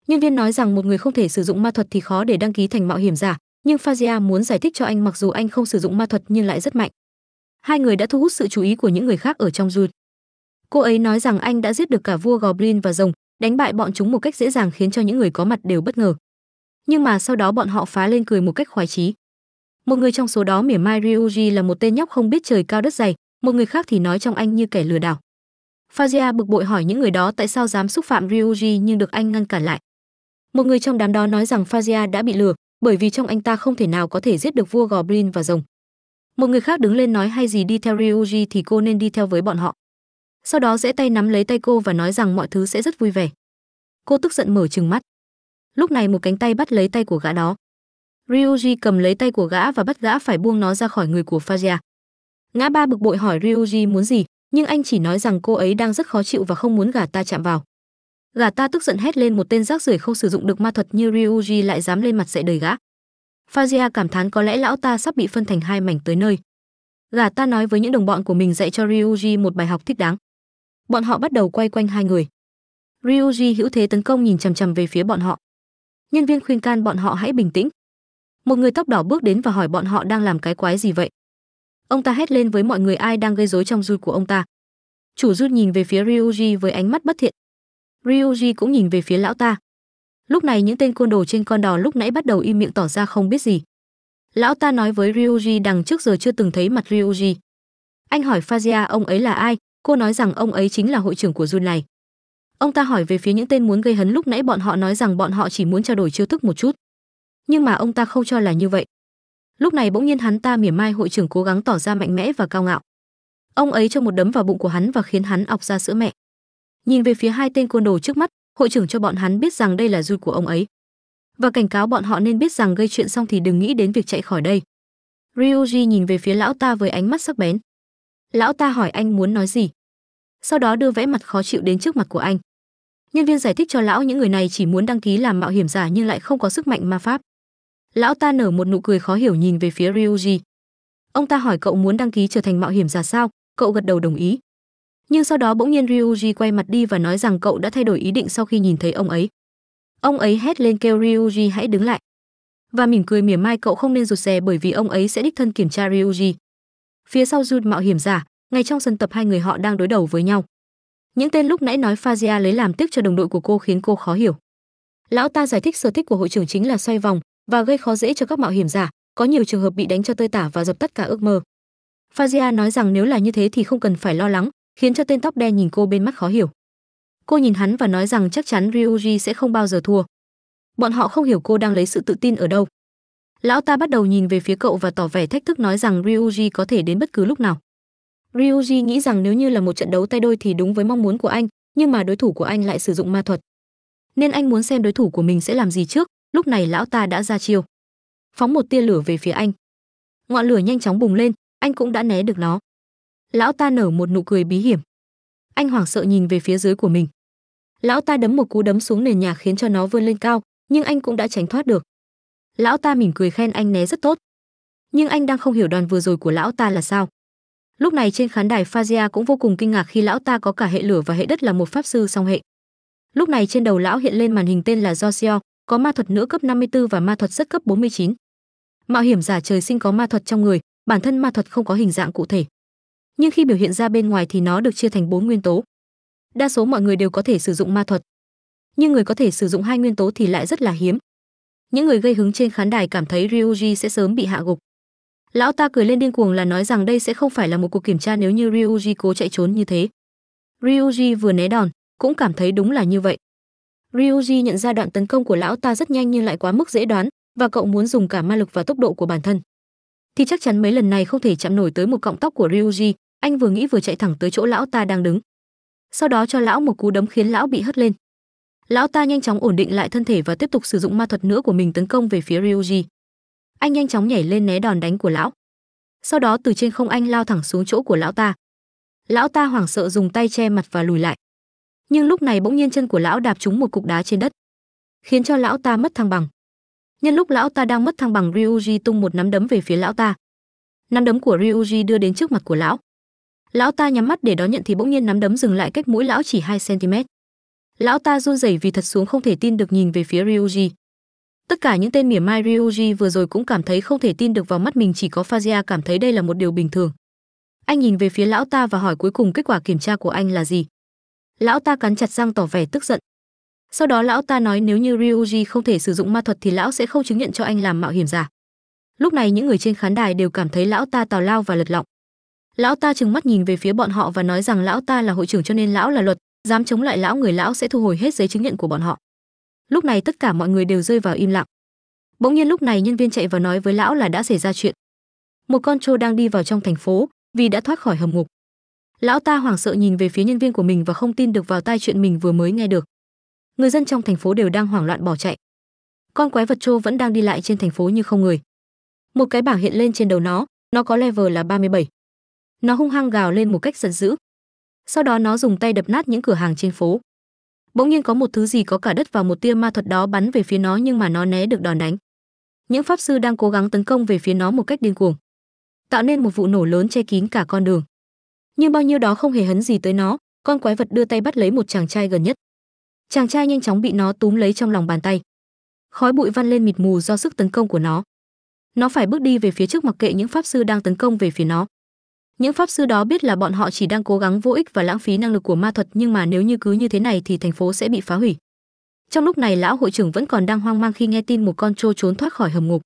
S1: Nhân viên nói rằng một người không thể sử dụng ma thuật thì khó để đăng ký thành mạo hiểm giả, nhưng Fazia muốn giải thích cho anh mặc dù anh không sử dụng ma thuật nhưng lại rất mạnh. Hai người đã thu hút sự chú ý của những người khác ở trong Jun. Cô ấy nói rằng anh đã giết được cả vua Goblin và rồng, đánh bại bọn chúng một cách dễ dàng khiến cho những người có mặt đều bất ngờ. Nhưng mà sau đó bọn họ phá lên cười một cách khoái chí. Một người trong số đó mỉa mai Ryuji là một tên nhóc không biết trời cao đất dày, một người khác thì nói trong anh như kẻ lừa đảo. Fazia bực bội hỏi những người đó tại sao dám xúc phạm Ryuji nhưng được anh ngăn cản lại. Một người trong đám đó nói rằng Fazia đã bị lừa, bởi vì trong anh ta không thể nào có thể giết được vua Goblin và rồng. Một người khác đứng lên nói hay gì đi theo Ryuji thì cô nên đi theo với bọn họ. Sau đó dễ tay nắm lấy tay cô và nói rằng mọi thứ sẽ rất vui vẻ. Cô tức giận mở trừng mắt. Lúc này một cánh tay bắt lấy tay của gã đó. Ryuji cầm lấy tay của gã và bắt gã phải buông nó ra khỏi người của Fazia. Ngã ba bực bội hỏi Ryuji muốn gì, nhưng anh chỉ nói rằng cô ấy đang rất khó chịu và không muốn gà ta chạm vào gà ta tức giận hét lên một tên rác rưởi không sử dụng được ma thuật như ryuji lại dám lên mặt dạy đời gã fazia cảm thán có lẽ lão ta sắp bị phân thành hai mảnh tới nơi gà ta nói với những đồng bọn của mình dạy cho ryuji một bài học thích đáng bọn họ bắt đầu quay quanh hai người ryuji hữu thế tấn công nhìn chằm chằm về phía bọn họ nhân viên khuyên can bọn họ hãy bình tĩnh một người tóc đỏ bước đến và hỏi bọn họ đang làm cái quái gì vậy Ông ta hét lên với mọi người ai đang gây rối trong rút của ông ta. Chủ rút nhìn về phía Ryuji với ánh mắt bất thiện. Ryuji cũng nhìn về phía lão ta. Lúc này những tên côn đồ trên con đò lúc nãy bắt đầu im miệng tỏ ra không biết gì. Lão ta nói với Ryuji đằng trước giờ chưa từng thấy mặt Ryuji. Anh hỏi Fazia ông ấy là ai, cô nói rằng ông ấy chính là hội trưởng của Jun này. Ông ta hỏi về phía những tên muốn gây hấn lúc nãy bọn họ nói rằng bọn họ chỉ muốn trao đổi chiêu thức một chút. Nhưng mà ông ta không cho là như vậy lúc này bỗng nhiên hắn ta mỉa mai hội trưởng cố gắng tỏ ra mạnh mẽ và cao ngạo ông ấy cho một đấm vào bụng của hắn và khiến hắn ọc ra sữa mẹ nhìn về phía hai tên côn đồ trước mắt hội trưởng cho bọn hắn biết rằng đây là rút của ông ấy và cảnh cáo bọn họ nên biết rằng gây chuyện xong thì đừng nghĩ đến việc chạy khỏi đây ryuji nhìn về phía lão ta với ánh mắt sắc bén lão ta hỏi anh muốn nói gì sau đó đưa vẽ mặt khó chịu đến trước mặt của anh nhân viên giải thích cho lão những người này chỉ muốn đăng ký làm mạo hiểm giả nhưng lại không có sức mạnh ma pháp Lão ta nở một nụ cười khó hiểu nhìn về phía Ryuji. Ông ta hỏi cậu muốn đăng ký trở thành mạo hiểm giả sao? Cậu gật đầu đồng ý. Nhưng sau đó bỗng nhiên Ryuji quay mặt đi và nói rằng cậu đã thay đổi ý định sau khi nhìn thấy ông ấy. Ông ấy hét lên kêu Ryuji hãy đứng lại. Và mỉm cười mỉa mai cậu không nên rụt rè bởi vì ông ấy sẽ đích thân kiểm tra Ryuji. Phía sau Jun mạo hiểm giả, ngay trong sân tập hai người họ đang đối đầu với nhau. Những tên lúc nãy nói Fazia lấy làm tiếc cho đồng đội của cô khiến cô khó hiểu. Lão ta giải thích sở thích của hội trưởng chính là xoay vòng, và gây khó dễ cho các mạo hiểm giả, có nhiều trường hợp bị đánh cho tơi tả và dập tắt cả ước mơ. Fazia nói rằng nếu là như thế thì không cần phải lo lắng, khiến cho tên tóc đen nhìn cô bên mắt khó hiểu. Cô nhìn hắn và nói rằng chắc chắn Ryuji sẽ không bao giờ thua. Bọn họ không hiểu cô đang lấy sự tự tin ở đâu. Lão ta bắt đầu nhìn về phía cậu và tỏ vẻ thách thức nói rằng Ryuji có thể đến bất cứ lúc nào. Ryuji nghĩ rằng nếu như là một trận đấu tay đôi thì đúng với mong muốn của anh, nhưng mà đối thủ của anh lại sử dụng ma thuật. Nên anh muốn xem đối thủ của mình sẽ làm gì trước, lúc này lão ta đã ra chiêu phóng một tia lửa về phía anh ngọn lửa nhanh chóng bùng lên anh cũng đã né được nó lão ta nở một nụ cười bí hiểm anh hoảng sợ nhìn về phía dưới của mình lão ta đấm một cú đấm xuống nền nhà khiến cho nó vươn lên cao nhưng anh cũng đã tránh thoát được lão ta mỉm cười khen anh né rất tốt nhưng anh đang không hiểu đòn vừa rồi của lão ta là sao lúc này trên khán đài fazia cũng vô cùng kinh ngạc khi lão ta có cả hệ lửa và hệ đất là một pháp sư song hệ lúc này trên đầu lão hiện lên màn hình tên là josio có ma thuật nữ cấp 54 và ma thuật rất cấp 49. Mạo hiểm giả trời sinh có ma thuật trong người, bản thân ma thuật không có hình dạng cụ thể. Nhưng khi biểu hiện ra bên ngoài thì nó được chia thành bốn nguyên tố. Đa số mọi người đều có thể sử dụng ma thuật, nhưng người có thể sử dụng hai nguyên tố thì lại rất là hiếm. Những người gây hứng trên khán đài cảm thấy Ryuji sẽ sớm bị hạ gục. Lão ta cười lên điên cuồng là nói rằng đây sẽ không phải là một cuộc kiểm tra nếu như Ryuji cố chạy trốn như thế. Ryuji vừa né đòn, cũng cảm thấy đúng là như vậy. Ryuji nhận ra đoạn tấn công của lão ta rất nhanh nhưng lại quá mức dễ đoán và cậu muốn dùng cả ma lực và tốc độ của bản thân. Thì chắc chắn mấy lần này không thể chạm nổi tới một cọng tóc của Ryuji, anh vừa nghĩ vừa chạy thẳng tới chỗ lão ta đang đứng. Sau đó cho lão một cú đấm khiến lão bị hất lên. Lão ta nhanh chóng ổn định lại thân thể và tiếp tục sử dụng ma thuật nữa của mình tấn công về phía Ryuji. Anh nhanh chóng nhảy lên né đòn đánh của lão. Sau đó từ trên không anh lao thẳng xuống chỗ của lão ta. Lão ta hoảng sợ dùng tay che mặt và lùi lại nhưng lúc này bỗng nhiên chân của lão đạp trúng một cục đá trên đất khiến cho lão ta mất thăng bằng nhân lúc lão ta đang mất thăng bằng ryuji tung một nắm đấm về phía lão ta nắm đấm của ryuji đưa đến trước mặt của lão lão ta nhắm mắt để đón nhận thì bỗng nhiên nắm đấm dừng lại cách mũi lão chỉ 2 cm lão ta run rẩy vì thật xuống không thể tin được nhìn về phía ryuji tất cả những tên mỉa mai ryuji vừa rồi cũng cảm thấy không thể tin được vào mắt mình chỉ có fazia cảm thấy đây là một điều bình thường anh nhìn về phía lão ta và hỏi cuối cùng kết quả kiểm tra của anh là gì Lão ta cắn chặt răng tỏ vẻ tức giận. Sau đó lão ta nói nếu như Ryuji không thể sử dụng ma thuật thì lão sẽ không chứng nhận cho anh làm mạo hiểm giả. Lúc này những người trên khán đài đều cảm thấy lão ta tào lao và lật lọng. Lão ta trừng mắt nhìn về phía bọn họ và nói rằng lão ta là hội trưởng cho nên lão là luật, dám chống lại lão người lão sẽ thu hồi hết giấy chứng nhận của bọn họ. Lúc này tất cả mọi người đều rơi vào im lặng. Bỗng nhiên lúc này nhân viên chạy vào nói với lão là đã xảy ra chuyện. Một con trâu đang đi vào trong thành phố vì đã thoát khỏi hầm ngục lão ta hoảng sợ nhìn về phía nhân viên của mình và không tin được vào tai chuyện mình vừa mới nghe được người dân trong thành phố đều đang hoảng loạn bỏ chạy con quái vật trô vẫn đang đi lại trên thành phố như không người một cái bảng hiện lên trên đầu nó nó có level là 37. nó hung hăng gào lên một cách giận dữ sau đó nó dùng tay đập nát những cửa hàng trên phố bỗng nhiên có một thứ gì có cả đất và một tia ma thuật đó bắn về phía nó nhưng mà nó né được đòn đánh những pháp sư đang cố gắng tấn công về phía nó một cách điên cuồng tạo nên một vụ nổ lớn che kín cả con đường nhưng bao nhiêu đó không hề hấn gì tới nó con quái vật đưa tay bắt lấy một chàng trai gần nhất chàng trai nhanh chóng bị nó túm lấy trong lòng bàn tay khói bụi văn lên mịt mù do sức tấn công của nó nó phải bước đi về phía trước mặc kệ những pháp sư đang tấn công về phía nó những pháp sư đó biết là bọn họ chỉ đang cố gắng vô ích và lãng phí năng lực của ma thuật nhưng mà nếu như cứ như thế này thì thành phố sẽ bị phá hủy trong lúc này lão hội trưởng vẫn còn đang hoang mang khi nghe tin một con trâu trốn thoát khỏi hầm ngục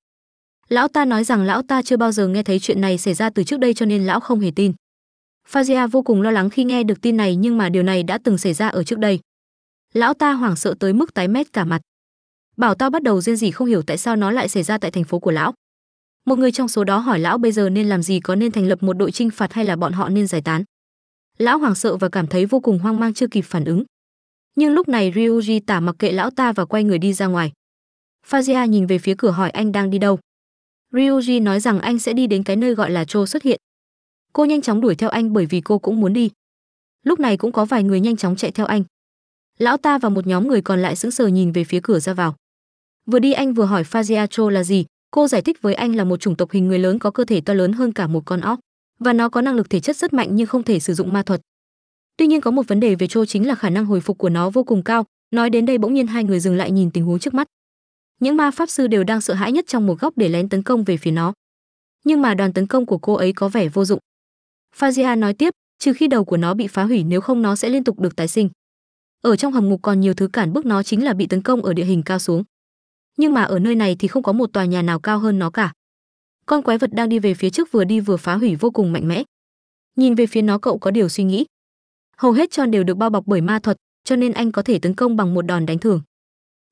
S1: lão ta nói rằng lão ta chưa bao giờ nghe thấy chuyện này xảy ra từ trước đây cho nên lão không hề tin Fazia vô cùng lo lắng khi nghe được tin này nhưng mà điều này đã từng xảy ra ở trước đây. Lão ta hoảng sợ tới mức tái mét cả mặt. Bảo tao bắt đầu rên gì không hiểu tại sao nó lại xảy ra tại thành phố của lão. Một người trong số đó hỏi lão bây giờ nên làm gì có nên thành lập một đội trinh phạt hay là bọn họ nên giải tán. Lão hoảng sợ và cảm thấy vô cùng hoang mang chưa kịp phản ứng. Nhưng lúc này Ryuji tả mặc kệ lão ta và quay người đi ra ngoài. Fazia nhìn về phía cửa hỏi anh đang đi đâu. Ryuji nói rằng anh sẽ đi đến cái nơi gọi là Cho xuất hiện cô nhanh chóng đuổi theo anh bởi vì cô cũng muốn đi lúc này cũng có vài người nhanh chóng chạy theo anh lão ta và một nhóm người còn lại sững sờ nhìn về phía cửa ra vào vừa đi anh vừa hỏi fagiacho là gì cô giải thích với anh là một chủng tộc hình người lớn có cơ thể to lớn hơn cả một con óc và nó có năng lực thể chất rất mạnh nhưng không thể sử dụng ma thuật tuy nhiên có một vấn đề về trô chính là khả năng hồi phục của nó vô cùng cao nói đến đây bỗng nhiên hai người dừng lại nhìn tình huống trước mắt những ma pháp sư đều đang sợ hãi nhất trong một góc để lén tấn công về phía nó nhưng mà đoàn tấn công của cô ấy có vẻ vô dụng Fazia nói tiếp, trừ khi đầu của nó bị phá hủy nếu không nó sẽ liên tục được tái sinh. Ở trong hầm ngục còn nhiều thứ cản bước nó chính là bị tấn công ở địa hình cao xuống. Nhưng mà ở nơi này thì không có một tòa nhà nào cao hơn nó cả. Con quái vật đang đi về phía trước vừa đi vừa phá hủy vô cùng mạnh mẽ. Nhìn về phía nó cậu có điều suy nghĩ. Hầu hết tròn đều được bao bọc bởi ma thuật, cho nên anh có thể tấn công bằng một đòn đánh thường.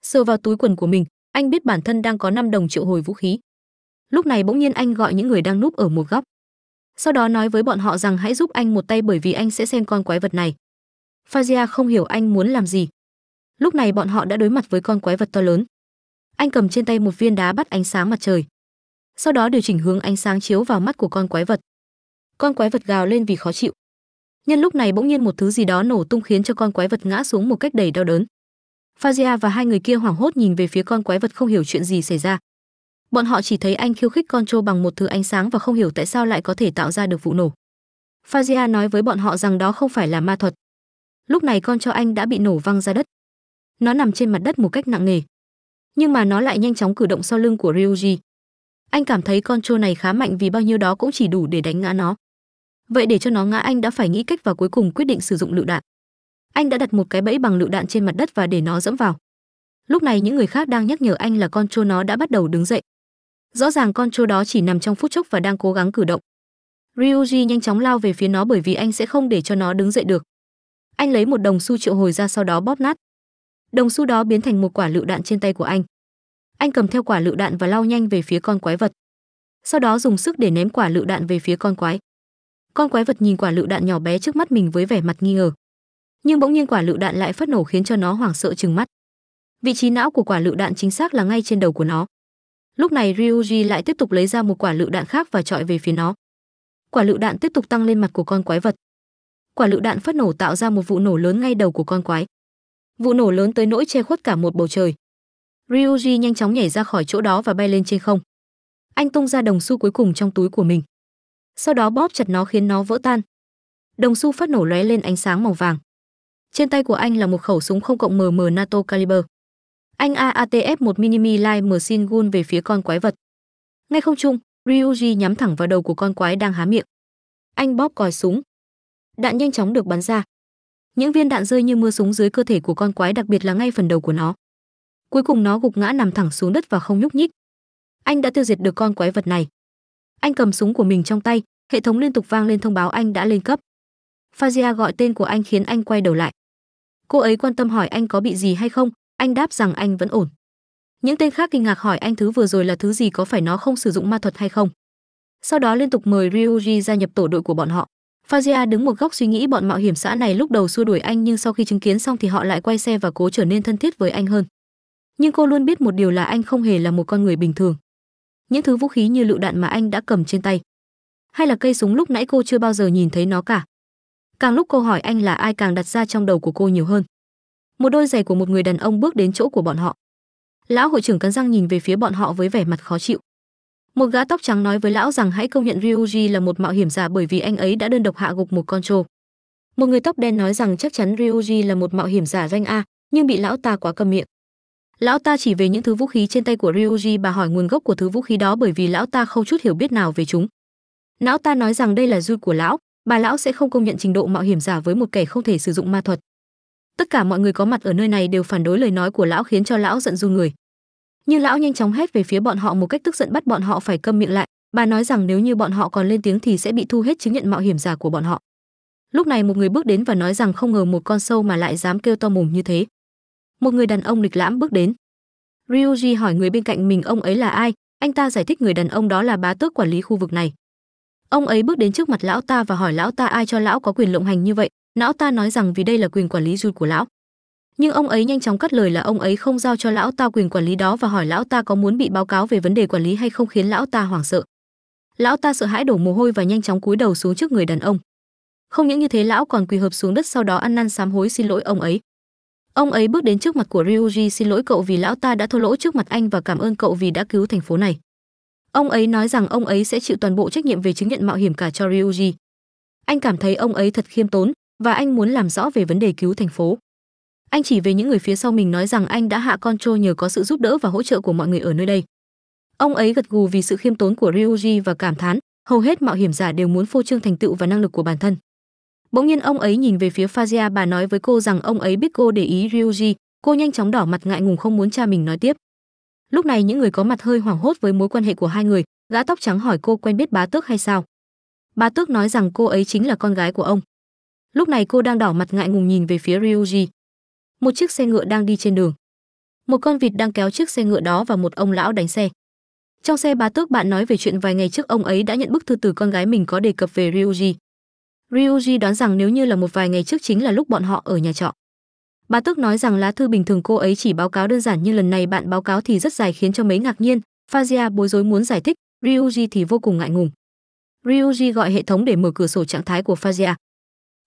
S1: Sờ vào túi quần của mình, anh biết bản thân đang có 5 đồng triệu hồi vũ khí. Lúc này bỗng nhiên anh gọi những người đang núp ở một góc sau đó nói với bọn họ rằng hãy giúp anh một tay bởi vì anh sẽ xem con quái vật này. Fazia không hiểu anh muốn làm gì. Lúc này bọn họ đã đối mặt với con quái vật to lớn. Anh cầm trên tay một viên đá bắt ánh sáng mặt trời. Sau đó điều chỉnh hướng ánh sáng chiếu vào mắt của con quái vật. Con quái vật gào lên vì khó chịu. Nhân lúc này bỗng nhiên một thứ gì đó nổ tung khiến cho con quái vật ngã xuống một cách đầy đau đớn. Fazia và hai người kia hoảng hốt nhìn về phía con quái vật không hiểu chuyện gì xảy ra bọn họ chỉ thấy anh khiêu khích con trâu bằng một thứ ánh sáng và không hiểu tại sao lại có thể tạo ra được vụ nổ fazia nói với bọn họ rằng đó không phải là ma thuật lúc này con trâu anh đã bị nổ văng ra đất nó nằm trên mặt đất một cách nặng nề nhưng mà nó lại nhanh chóng cử động sau lưng của ryuji anh cảm thấy con trâu này khá mạnh vì bao nhiêu đó cũng chỉ đủ để đánh ngã nó vậy để cho nó ngã anh đã phải nghĩ cách và cuối cùng quyết định sử dụng lựu đạn anh đã đặt một cái bẫy bằng lựu đạn trên mặt đất và để nó dẫm vào lúc này những người khác đang nhắc nhở anh là con trâu nó đã bắt đầu đứng dậy Rõ ràng con trâu đó chỉ nằm trong phút chốc và đang cố gắng cử động. Ryuji nhanh chóng lao về phía nó bởi vì anh sẽ không để cho nó đứng dậy được. Anh lấy một đồng xu triệu hồi ra sau đó bóp nát. Đồng xu đó biến thành một quả lựu đạn trên tay của anh. Anh cầm theo quả lựu đạn và lao nhanh về phía con quái vật. Sau đó dùng sức để ném quả lựu đạn về phía con quái. Con quái vật nhìn quả lựu đạn nhỏ bé trước mắt mình với vẻ mặt nghi ngờ. Nhưng bỗng nhiên quả lựu đạn lại phát nổ khiến cho nó hoảng sợ chừng mắt. Vị trí não của quả lựu đạn chính xác là ngay trên đầu của nó. Lúc này Ryuji lại tiếp tục lấy ra một quả lựu đạn khác và chọi về phía nó. Quả lựu đạn tiếp tục tăng lên mặt của con quái vật. Quả lựu đạn phát nổ tạo ra một vụ nổ lớn ngay đầu của con quái. Vụ nổ lớn tới nỗi che khuất cả một bầu trời. Ryuji nhanh chóng nhảy ra khỏi chỗ đó và bay lên trên không. Anh tung ra đồng xu cuối cùng trong túi của mình. Sau đó bóp chặt nó khiến nó vỡ tan. Đồng xu phát nổ lóe lên ánh sáng màu vàng. Trên tay của anh là một khẩu súng không cộng MM NATO caliber. Anh AATF-1 Minimi Light Machine Gun về phía con quái vật. Ngay không trung, Ryuji nhắm thẳng vào đầu của con quái đang há miệng. Anh bóp còi súng. Đạn nhanh chóng được bắn ra. Những viên đạn rơi như mưa súng dưới cơ thể của con quái đặc biệt là ngay phần đầu của nó. Cuối cùng nó gục ngã nằm thẳng xuống đất và không nhúc nhích. Anh đã tiêu diệt được con quái vật này. Anh cầm súng của mình trong tay, hệ thống liên tục vang lên thông báo anh đã lên cấp. Fazia gọi tên của anh khiến anh quay đầu lại. Cô ấy quan tâm hỏi anh có bị gì hay không, anh đáp rằng anh vẫn ổn. Những tên khác kinh ngạc hỏi anh thứ vừa rồi là thứ gì có phải nó không sử dụng ma thuật hay không. Sau đó liên tục mời Ryuji gia nhập tổ đội của bọn họ. Fazia đứng một góc suy nghĩ bọn mạo hiểm xã này lúc đầu xua đuổi anh nhưng sau khi chứng kiến xong thì họ lại quay xe và cố trở nên thân thiết với anh hơn. Nhưng cô luôn biết một điều là anh không hề là một con người bình thường. Những thứ vũ khí như lựu đạn mà anh đã cầm trên tay, hay là cây súng lúc nãy cô chưa bao giờ nhìn thấy nó cả. Càng lúc cô hỏi anh là ai càng đặt ra trong đầu của cô nhiều hơn một đôi giày của một người đàn ông bước đến chỗ của bọn họ lão hội trưởng cắn răng nhìn về phía bọn họ với vẻ mặt khó chịu một gã tóc trắng nói với lão rằng hãy công nhận ryuji là một mạo hiểm giả bởi vì anh ấy đã đơn độc hạ gục một con trâu một người tóc đen nói rằng chắc chắn ryuji là một mạo hiểm giả danh a nhưng bị lão ta quá cầm miệng lão ta chỉ về những thứ vũ khí trên tay của ryuji bà hỏi nguồn gốc của thứ vũ khí đó bởi vì lão ta không chút hiểu biết nào về chúng lão ta nói rằng đây là dui của lão bà lão sẽ không công nhận trình độ mạo hiểm giả với một kẻ không thể sử dụng ma thuật tất cả mọi người có mặt ở nơi này đều phản đối lời nói của lão khiến cho lão giận run người nhưng lão nhanh chóng hét về phía bọn họ một cách tức giận bắt bọn họ phải câm miệng lại bà nói rằng nếu như bọn họ còn lên tiếng thì sẽ bị thu hết chứng nhận mạo hiểm giả của bọn họ lúc này một người bước đến và nói rằng không ngờ một con sâu mà lại dám kêu to mồm như thế một người đàn ông lịch lãm bước đến ryuji hỏi người bên cạnh mình ông ấy là ai anh ta giải thích người đàn ông đó là bá tước quản lý khu vực này ông ấy bước đến trước mặt lão ta và hỏi lão ta ai cho lão có quyền lộng hành như vậy Lão ta nói rằng vì đây là quyền quản lý rủi của lão. Nhưng ông ấy nhanh chóng cắt lời là ông ấy không giao cho lão ta quyền quản lý đó và hỏi lão ta có muốn bị báo cáo về vấn đề quản lý hay không khiến lão ta hoảng sợ. Lão ta sợ hãi đổ mồ hôi và nhanh chóng cúi đầu xuống trước người đàn ông. Không những như thế lão còn quỳ hợp xuống đất sau đó ăn năn sám hối xin lỗi ông ấy. Ông ấy bước đến trước mặt của Ryuji xin lỗi cậu vì lão ta đã thô lỗ trước mặt anh và cảm ơn cậu vì đã cứu thành phố này. Ông ấy nói rằng ông ấy sẽ chịu toàn bộ trách nhiệm về chứng nhận mạo hiểm cả cho Ryuji. Anh cảm thấy ông ấy thật khiêm tốn, và anh muốn làm rõ về vấn đề cứu thành phố. Anh chỉ về những người phía sau mình nói rằng anh đã hạ con trô nhờ có sự giúp đỡ và hỗ trợ của mọi người ở nơi đây. Ông ấy gật gù vì sự khiêm tốn của Ryuji và cảm thán, hầu hết mạo hiểm giả đều muốn phô trương thành tựu và năng lực của bản thân. Bỗng nhiên ông ấy nhìn về phía Fazia bà nói với cô rằng ông ấy biết cô để ý Ryuji, cô nhanh chóng đỏ mặt ngại ngùng không muốn cha mình nói tiếp. Lúc này những người có mặt hơi hoảng hốt với mối quan hệ của hai người, gã tóc trắng hỏi cô quen biết bá tước hay sao. Bá tước nói rằng cô ấy chính là con gái của ông. Lúc này cô đang đỏ mặt ngại ngùng nhìn về phía Ryuji. Một chiếc xe ngựa đang đi trên đường. Một con vịt đang kéo chiếc xe ngựa đó và một ông lão đánh xe. Trong xe bà tước bạn nói về chuyện vài ngày trước ông ấy đã nhận bức thư từ con gái mình có đề cập về Ryuji. Ryuji đoán rằng nếu như là một vài ngày trước chính là lúc bọn họ ở nhà trọ. Bà Tước nói rằng lá thư bình thường cô ấy chỉ báo cáo đơn giản nhưng lần này bạn báo cáo thì rất dài khiến cho mấy ngạc nhiên, Fazia bối rối muốn giải thích, Ryuji thì vô cùng ngại ngùng. Ryuji gọi hệ thống để mở cửa sổ trạng thái của Fazia.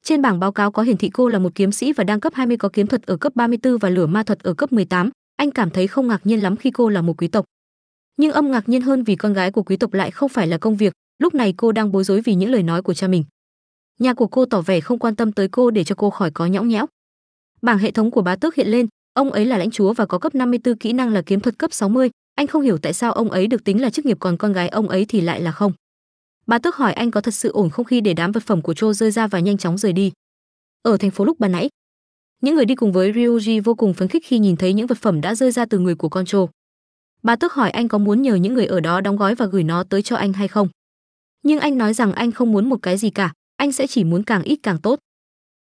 S1: Trên bảng báo cáo có hiển thị cô là một kiếm sĩ và đang cấp 20 có kiếm thuật ở cấp 34 và lửa ma thuật ở cấp 18, anh cảm thấy không ngạc nhiên lắm khi cô là một quý tộc. Nhưng âm ngạc nhiên hơn vì con gái của quý tộc lại không phải là công việc, lúc này cô đang bối rối vì những lời nói của cha mình. Nhà của cô tỏ vẻ không quan tâm tới cô để cho cô khỏi có nhõng nhẽo. Bảng hệ thống của bá tước hiện lên, ông ấy là lãnh chúa và có cấp 54 kỹ năng là kiếm thuật cấp 60, anh không hiểu tại sao ông ấy được tính là chức nghiệp còn con gái ông ấy thì lại là không. Bà tức hỏi anh có thật sự ổn không khi để đám vật phẩm của Cho rơi ra và nhanh chóng rời đi. Ở thành phố lúc ban nãy, những người đi cùng với Ryuji vô cùng phấn khích khi nhìn thấy những vật phẩm đã rơi ra từ người của con Cho. Bà tức hỏi anh có muốn nhờ những người ở đó đóng gói và gửi nó tới cho anh hay không. Nhưng anh nói rằng anh không muốn một cái gì cả, anh sẽ chỉ muốn càng ít càng tốt.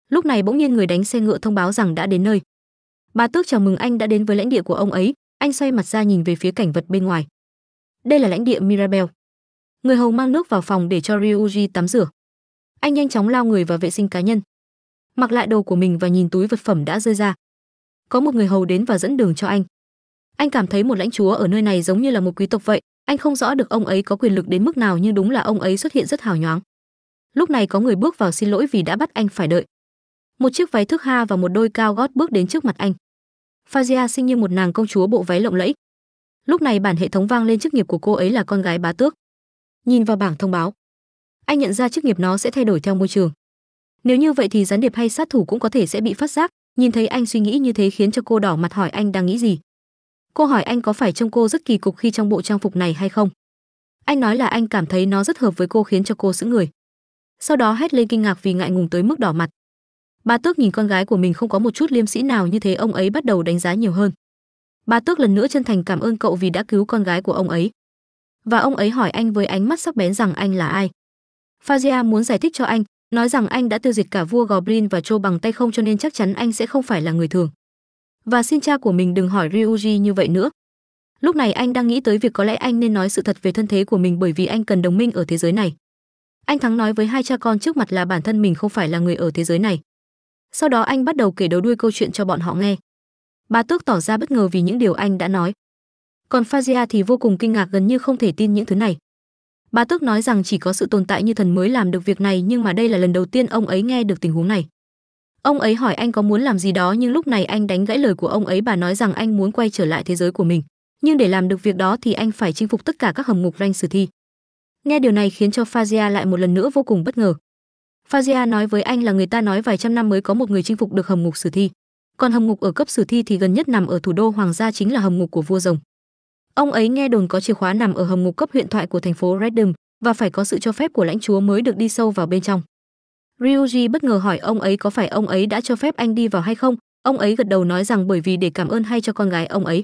S1: Lúc này bỗng nhiên người đánh xe ngựa thông báo rằng đã đến nơi. Bà tước chào mừng anh đã đến với lãnh địa của ông ấy, anh xoay mặt ra nhìn về phía cảnh vật bên ngoài. Đây là lãnh địa Mirabel. Người hầu mang nước vào phòng để cho Ryuji tắm rửa. Anh nhanh chóng lao người vào vệ sinh cá nhân, mặc lại đồ của mình và nhìn túi vật phẩm đã rơi ra. Có một người hầu đến và dẫn đường cho anh. Anh cảm thấy một lãnh chúa ở nơi này giống như là một quý tộc vậy, anh không rõ được ông ấy có quyền lực đến mức nào nhưng đúng là ông ấy xuất hiện rất hào nhoáng. Lúc này có người bước vào xin lỗi vì đã bắt anh phải đợi. Một chiếc váy thức ha và một đôi cao gót bước đến trước mặt anh. Fazia xinh như một nàng công chúa bộ váy lộng lẫy. Lúc này bản hệ thống vang lên chức nghiệp của cô ấy là con gái bá tước nhìn vào bảng thông báo anh nhận ra chức nghiệp nó sẽ thay đổi theo môi trường nếu như vậy thì gián điệp hay sát thủ cũng có thể sẽ bị phát giác nhìn thấy anh suy nghĩ như thế khiến cho cô đỏ mặt hỏi anh đang nghĩ gì cô hỏi anh có phải trông cô rất kỳ cục khi trong bộ trang phục này hay không anh nói là anh cảm thấy nó rất hợp với cô khiến cho cô sững người sau đó hét lên kinh ngạc vì ngại ngùng tới mức đỏ mặt bà tước nhìn con gái của mình không có một chút liêm sĩ nào như thế ông ấy bắt đầu đánh giá nhiều hơn bà tước lần nữa chân thành cảm ơn cậu vì đã cứu con gái của ông ấy và ông ấy hỏi anh với ánh mắt sắc bén rằng anh là ai. Fazia muốn giải thích cho anh, nói rằng anh đã tiêu diệt cả vua Goblin và Trô bằng tay không cho nên chắc chắn anh sẽ không phải là người thường. Và xin cha của mình đừng hỏi Ryuji như vậy nữa. Lúc này anh đang nghĩ tới việc có lẽ anh nên nói sự thật về thân thế của mình bởi vì anh cần đồng minh ở thế giới này. Anh thắng nói với hai cha con trước mặt là bản thân mình không phải là người ở thế giới này. Sau đó anh bắt đầu kể đầu đuôi câu chuyện cho bọn họ nghe. Bà tước tỏ ra bất ngờ vì những điều anh đã nói còn Fazia thì vô cùng kinh ngạc gần như không thể tin những thứ này. Bà Tước nói rằng chỉ có sự tồn tại như thần mới làm được việc này nhưng mà đây là lần đầu tiên ông ấy nghe được tình huống này. Ông ấy hỏi anh có muốn làm gì đó nhưng lúc này anh đánh gãy lời của ông ấy bà nói rằng anh muốn quay trở lại thế giới của mình. Nhưng để làm được việc đó thì anh phải chinh phục tất cả các hầm ngục ranh sử thi. Nghe điều này khiến cho Fazia lại một lần nữa vô cùng bất ngờ. Fazia nói với anh là người ta nói vài trăm năm mới có một người chinh phục được hầm ngục sử thi. Còn hầm ngục ở cấp sử thi thì gần nhất nằm ở thủ đô Hoàng gia chính là hầm ngục của vua rồng. Ông ấy nghe đồn có chìa khóa nằm ở hầm ngục cấp huyện thoại của thành phố Redum và phải có sự cho phép của lãnh chúa mới được đi sâu vào bên trong. Ryuji bất ngờ hỏi ông ấy có phải ông ấy đã cho phép anh đi vào hay không, ông ấy gật đầu nói rằng bởi vì để cảm ơn hay cho con gái ông ấy.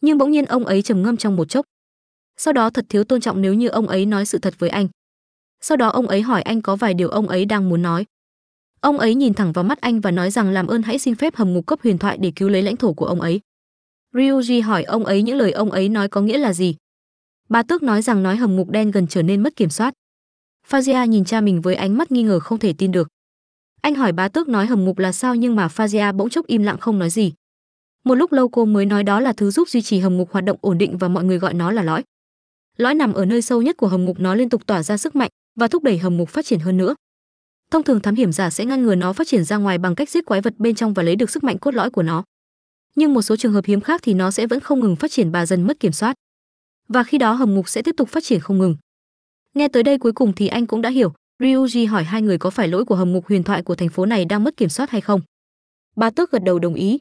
S1: Nhưng bỗng nhiên ông ấy trầm ngâm trong một chốc. Sau đó thật thiếu tôn trọng nếu như ông ấy nói sự thật với anh. Sau đó ông ấy hỏi anh có vài điều ông ấy đang muốn nói. Ông ấy nhìn thẳng vào mắt anh và nói rằng làm ơn hãy xin phép hầm ngục cấp huyền thoại để cứu lấy lãnh thổ của ông ấy. Ryuji hỏi ông ấy những lời ông ấy nói có nghĩa là gì. Bà Tước nói rằng nói hầm ngục đen gần trở nên mất kiểm soát. Fazia nhìn cha mình với ánh mắt nghi ngờ không thể tin được. Anh hỏi bá tước nói hầm ngục là sao nhưng mà Fazia bỗng chốc im lặng không nói gì. Một lúc lâu cô mới nói đó là thứ giúp duy trì hầm ngục hoạt động ổn định và mọi người gọi nó là lõi. Lõi nằm ở nơi sâu nhất của hầm ngục nó liên tục tỏa ra sức mạnh và thúc đẩy hầm ngục phát triển hơn nữa. Thông thường thám hiểm giả sẽ ngăn ngừa nó phát triển ra ngoài bằng cách giết quái vật bên trong và lấy được sức mạnh cốt lõi của nó nhưng một số trường hợp hiếm khác thì nó sẽ vẫn không ngừng phát triển và dần mất kiểm soát. Và khi đó hầm ngục sẽ tiếp tục phát triển không ngừng. Nghe tới đây cuối cùng thì anh cũng đã hiểu, Ryuji hỏi hai người có phải lỗi của hầm ngục huyền thoại của thành phố này đang mất kiểm soát hay không. Bà Tước gật đầu đồng ý.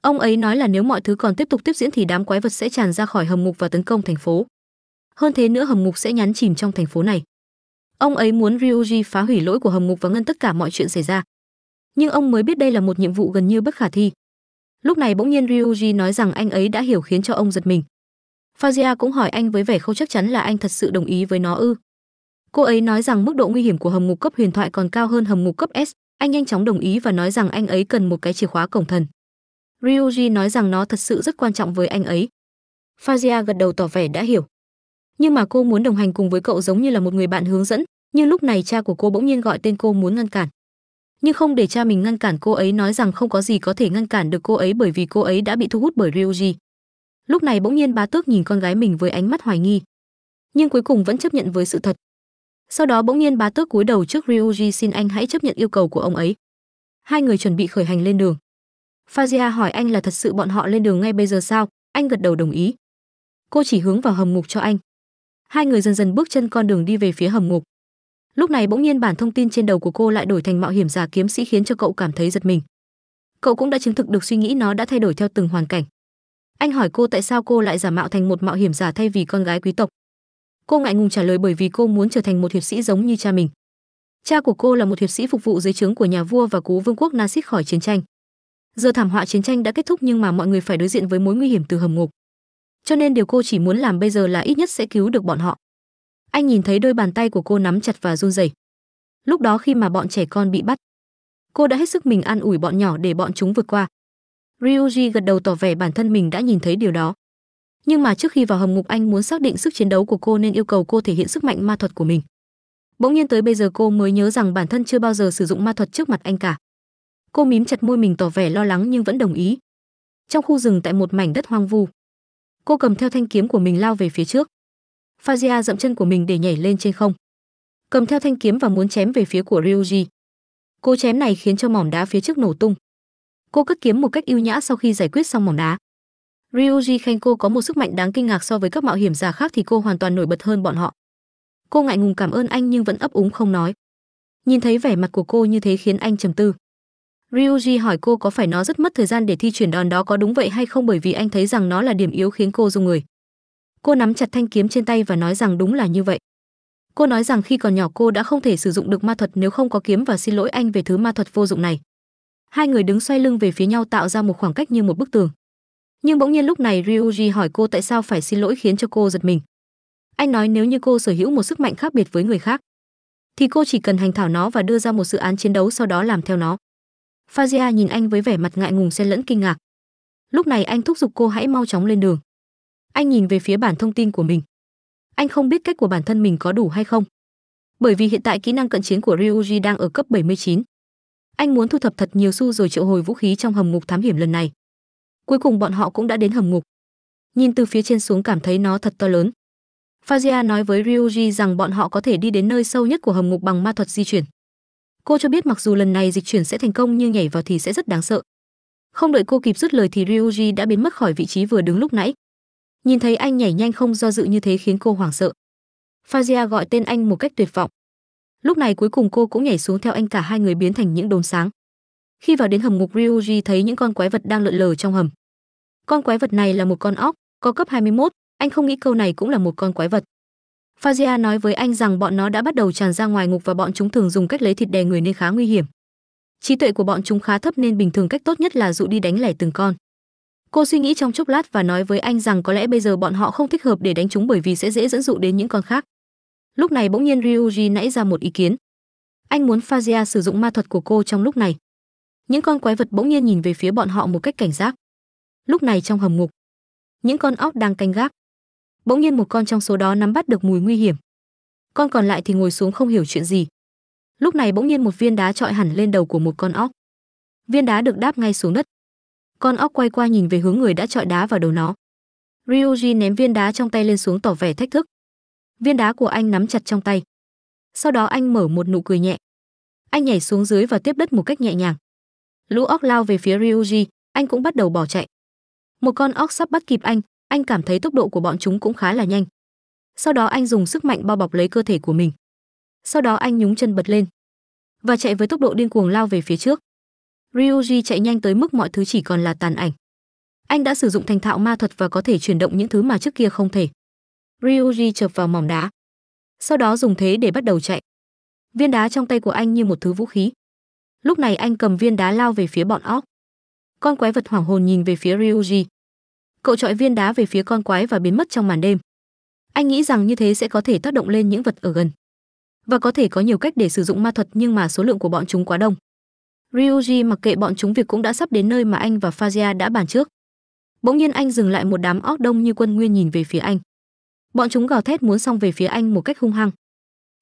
S1: Ông ấy nói là nếu mọi thứ còn tiếp tục tiếp diễn thì đám quái vật sẽ tràn ra khỏi hầm ngục và tấn công thành phố. Hơn thế nữa hầm ngục sẽ nhắn chìm trong thành phố này. Ông ấy muốn Ryuji phá hủy lỗi của hầm ngục và ngăn tất cả mọi chuyện xảy ra. Nhưng ông mới biết đây là một nhiệm vụ gần như bất khả thi. Lúc này bỗng nhiên Ryuji nói rằng anh ấy đã hiểu khiến cho ông giật mình. Fazia cũng hỏi anh với vẻ không chắc chắn là anh thật sự đồng ý với nó ư? Cô ấy nói rằng mức độ nguy hiểm của hầm ngục cấp huyền thoại còn cao hơn hầm ngục cấp S, anh nhanh chóng đồng ý và nói rằng anh ấy cần một cái chìa khóa cổng thần. Ryuji nói rằng nó thật sự rất quan trọng với anh ấy. Fazia gật đầu tỏ vẻ đã hiểu. Nhưng mà cô muốn đồng hành cùng với cậu giống như là một người bạn hướng dẫn, nhưng lúc này cha của cô bỗng nhiên gọi tên cô muốn ngăn cản nhưng không để cha mình ngăn cản cô ấy nói rằng không có gì có thể ngăn cản được cô ấy bởi vì cô ấy đã bị thu hút bởi Ryuji. Lúc này bỗng nhiên bá tước nhìn con gái mình với ánh mắt hoài nghi, nhưng cuối cùng vẫn chấp nhận với sự thật. Sau đó bỗng nhiên bá tước cúi đầu trước Ryuji xin anh hãy chấp nhận yêu cầu của ông ấy. Hai người chuẩn bị khởi hành lên đường. Fazia hỏi anh là thật sự bọn họ lên đường ngay bây giờ sao? Anh gật đầu đồng ý. Cô chỉ hướng vào hầm ngục cho anh. Hai người dần dần bước chân con đường đi về phía hầm ngục lúc này bỗng nhiên bản thông tin trên đầu của cô lại đổi thành mạo hiểm giả kiếm sĩ khiến cho cậu cảm thấy giật mình cậu cũng đã chứng thực được suy nghĩ nó đã thay đổi theo từng hoàn cảnh anh hỏi cô tại sao cô lại giả mạo thành một mạo hiểm giả thay vì con gái quý tộc cô ngại ngùng trả lời bởi vì cô muốn trở thành một hiệp sĩ giống như cha mình cha của cô là một hiệp sĩ phục vụ dưới trướng của nhà vua và cứu vương quốc nasit khỏi chiến tranh giờ thảm họa chiến tranh đã kết thúc nhưng mà mọi người phải đối diện với mối nguy hiểm từ hầm ngục cho nên điều cô chỉ muốn làm bây giờ là ít nhất sẽ cứu được bọn họ anh nhìn thấy đôi bàn tay của cô nắm chặt và run rẩy. Lúc đó khi mà bọn trẻ con bị bắt, cô đã hết sức mình an ủi bọn nhỏ để bọn chúng vượt qua. Ryuji gật đầu tỏ vẻ bản thân mình đã nhìn thấy điều đó. Nhưng mà trước khi vào hầm ngục anh muốn xác định sức chiến đấu của cô nên yêu cầu cô thể hiện sức mạnh ma thuật của mình. Bỗng nhiên tới bây giờ cô mới nhớ rằng bản thân chưa bao giờ sử dụng ma thuật trước mặt anh cả. Cô mím chặt môi mình tỏ vẻ lo lắng nhưng vẫn đồng ý. Trong khu rừng tại một mảnh đất hoang vu, cô cầm theo thanh kiếm của mình lao về phía trước. Fazia dậm chân của mình để nhảy lên trên không. Cầm theo thanh kiếm và muốn chém về phía của Ryuji. Cô chém này khiến cho mỏm đá phía trước nổ tung. Cô cất kiếm một cách ưu nhã sau khi giải quyết xong mỏm đá. Ryuji khen cô có một sức mạnh đáng kinh ngạc so với các mạo hiểm giả khác thì cô hoàn toàn nổi bật hơn bọn họ. Cô ngại ngùng cảm ơn anh nhưng vẫn ấp úng không nói. Nhìn thấy vẻ mặt của cô như thế khiến anh trầm tư. Ryuji hỏi cô có phải nó rất mất thời gian để thi chuyển đòn đó có đúng vậy hay không bởi vì anh thấy rằng nó là điểm yếu khiến cô dùng người cô nắm chặt thanh kiếm trên tay và nói rằng đúng là như vậy cô nói rằng khi còn nhỏ cô đã không thể sử dụng được ma thuật nếu không có kiếm và xin lỗi anh về thứ ma thuật vô dụng này hai người đứng xoay lưng về phía nhau tạo ra một khoảng cách như một bức tường nhưng bỗng nhiên lúc này ryuji hỏi cô tại sao phải xin lỗi khiến cho cô giật mình anh nói nếu như cô sở hữu một sức mạnh khác biệt với người khác thì cô chỉ cần hành thảo nó và đưa ra một dự án chiến đấu sau đó làm theo nó fazia nhìn anh với vẻ mặt ngại ngùng xen lẫn kinh ngạc lúc này anh thúc giục cô hãy mau chóng lên đường anh nhìn về phía bản thông tin của mình anh không biết cách của bản thân mình có đủ hay không bởi vì hiện tại kỹ năng cận chiến của ryuji đang ở cấp 79. anh muốn thu thập thật nhiều xu rồi triệu hồi vũ khí trong hầm ngục thám hiểm lần này cuối cùng bọn họ cũng đã đến hầm ngục nhìn từ phía trên xuống cảm thấy nó thật to lớn fazia nói với ryuji rằng bọn họ có thể đi đến nơi sâu nhất của hầm ngục bằng ma thuật di chuyển cô cho biết mặc dù lần này dịch chuyển sẽ thành công nhưng nhảy vào thì sẽ rất đáng sợ không đợi cô kịp dứt lời thì ryuji đã biến mất khỏi vị trí vừa đứng lúc nãy Nhìn thấy anh nhảy nhanh không do dự như thế khiến cô hoảng sợ. Fazia gọi tên anh một cách tuyệt vọng. Lúc này cuối cùng cô cũng nhảy xuống theo anh cả hai người biến thành những đốm sáng. Khi vào đến hầm ngục Ryuji thấy những con quái vật đang lượn lờ trong hầm. Con quái vật này là một con óc, có cấp 21, anh không nghĩ câu này cũng là một con quái vật. Fazia nói với anh rằng bọn nó đã bắt đầu tràn ra ngoài ngục và bọn chúng thường dùng cách lấy thịt đè người nên khá nguy hiểm. Trí tuệ của bọn chúng khá thấp nên bình thường cách tốt nhất là dụ đi đánh lẻ từng con cô suy nghĩ trong chốc lát và nói với anh rằng có lẽ bây giờ bọn họ không thích hợp để đánh chúng bởi vì sẽ dễ dẫn dụ đến những con khác lúc này bỗng nhiên ryuji nãy ra một ý kiến anh muốn fazia sử dụng ma thuật của cô trong lúc này những con quái vật bỗng nhiên nhìn về phía bọn họ một cách cảnh giác lúc này trong hầm ngục những con óc đang canh gác bỗng nhiên một con trong số đó nắm bắt được mùi nguy hiểm con còn lại thì ngồi xuống không hiểu chuyện gì lúc này bỗng nhiên một viên đá trọi hẳn lên đầu của một con óc viên đá được đáp ngay xuống đất con óc quay qua nhìn về hướng người đã trọi đá vào đầu nó ryuji ném viên đá trong tay lên xuống tỏ vẻ thách thức viên đá của anh nắm chặt trong tay sau đó anh mở một nụ cười nhẹ anh nhảy xuống dưới và tiếp đất một cách nhẹ nhàng lũ óc lao về phía ryuji anh cũng bắt đầu bỏ chạy một con óc sắp bắt kịp anh anh cảm thấy tốc độ của bọn chúng cũng khá là nhanh sau đó anh dùng sức mạnh bao bọc lấy cơ thể của mình sau đó anh nhúng chân bật lên và chạy với tốc độ điên cuồng lao về phía trước Ryuji chạy nhanh tới mức mọi thứ chỉ còn là tàn ảnh. Anh đã sử dụng thành thạo ma thuật và có thể chuyển động những thứ mà trước kia không thể. Ryuji chập vào mỏm đá, sau đó dùng thế để bắt đầu chạy. Viên đá trong tay của anh như một thứ vũ khí. Lúc này anh cầm viên đá lao về phía bọn óc. Con quái vật hoảng hồn nhìn về phía Ryuji. Cậu chọi viên đá về phía con quái và biến mất trong màn đêm. Anh nghĩ rằng như thế sẽ có thể tác động lên những vật ở gần và có thể có nhiều cách để sử dụng ma thuật nhưng mà số lượng của bọn chúng quá đông. Ryuji mặc kệ bọn chúng việc cũng đã sắp đến nơi mà anh và Fazia đã bàn trước. Bỗng nhiên anh dừng lại một đám óc đông như quân nguyên nhìn về phía anh. Bọn chúng gào thét muốn xong về phía anh một cách hung hăng.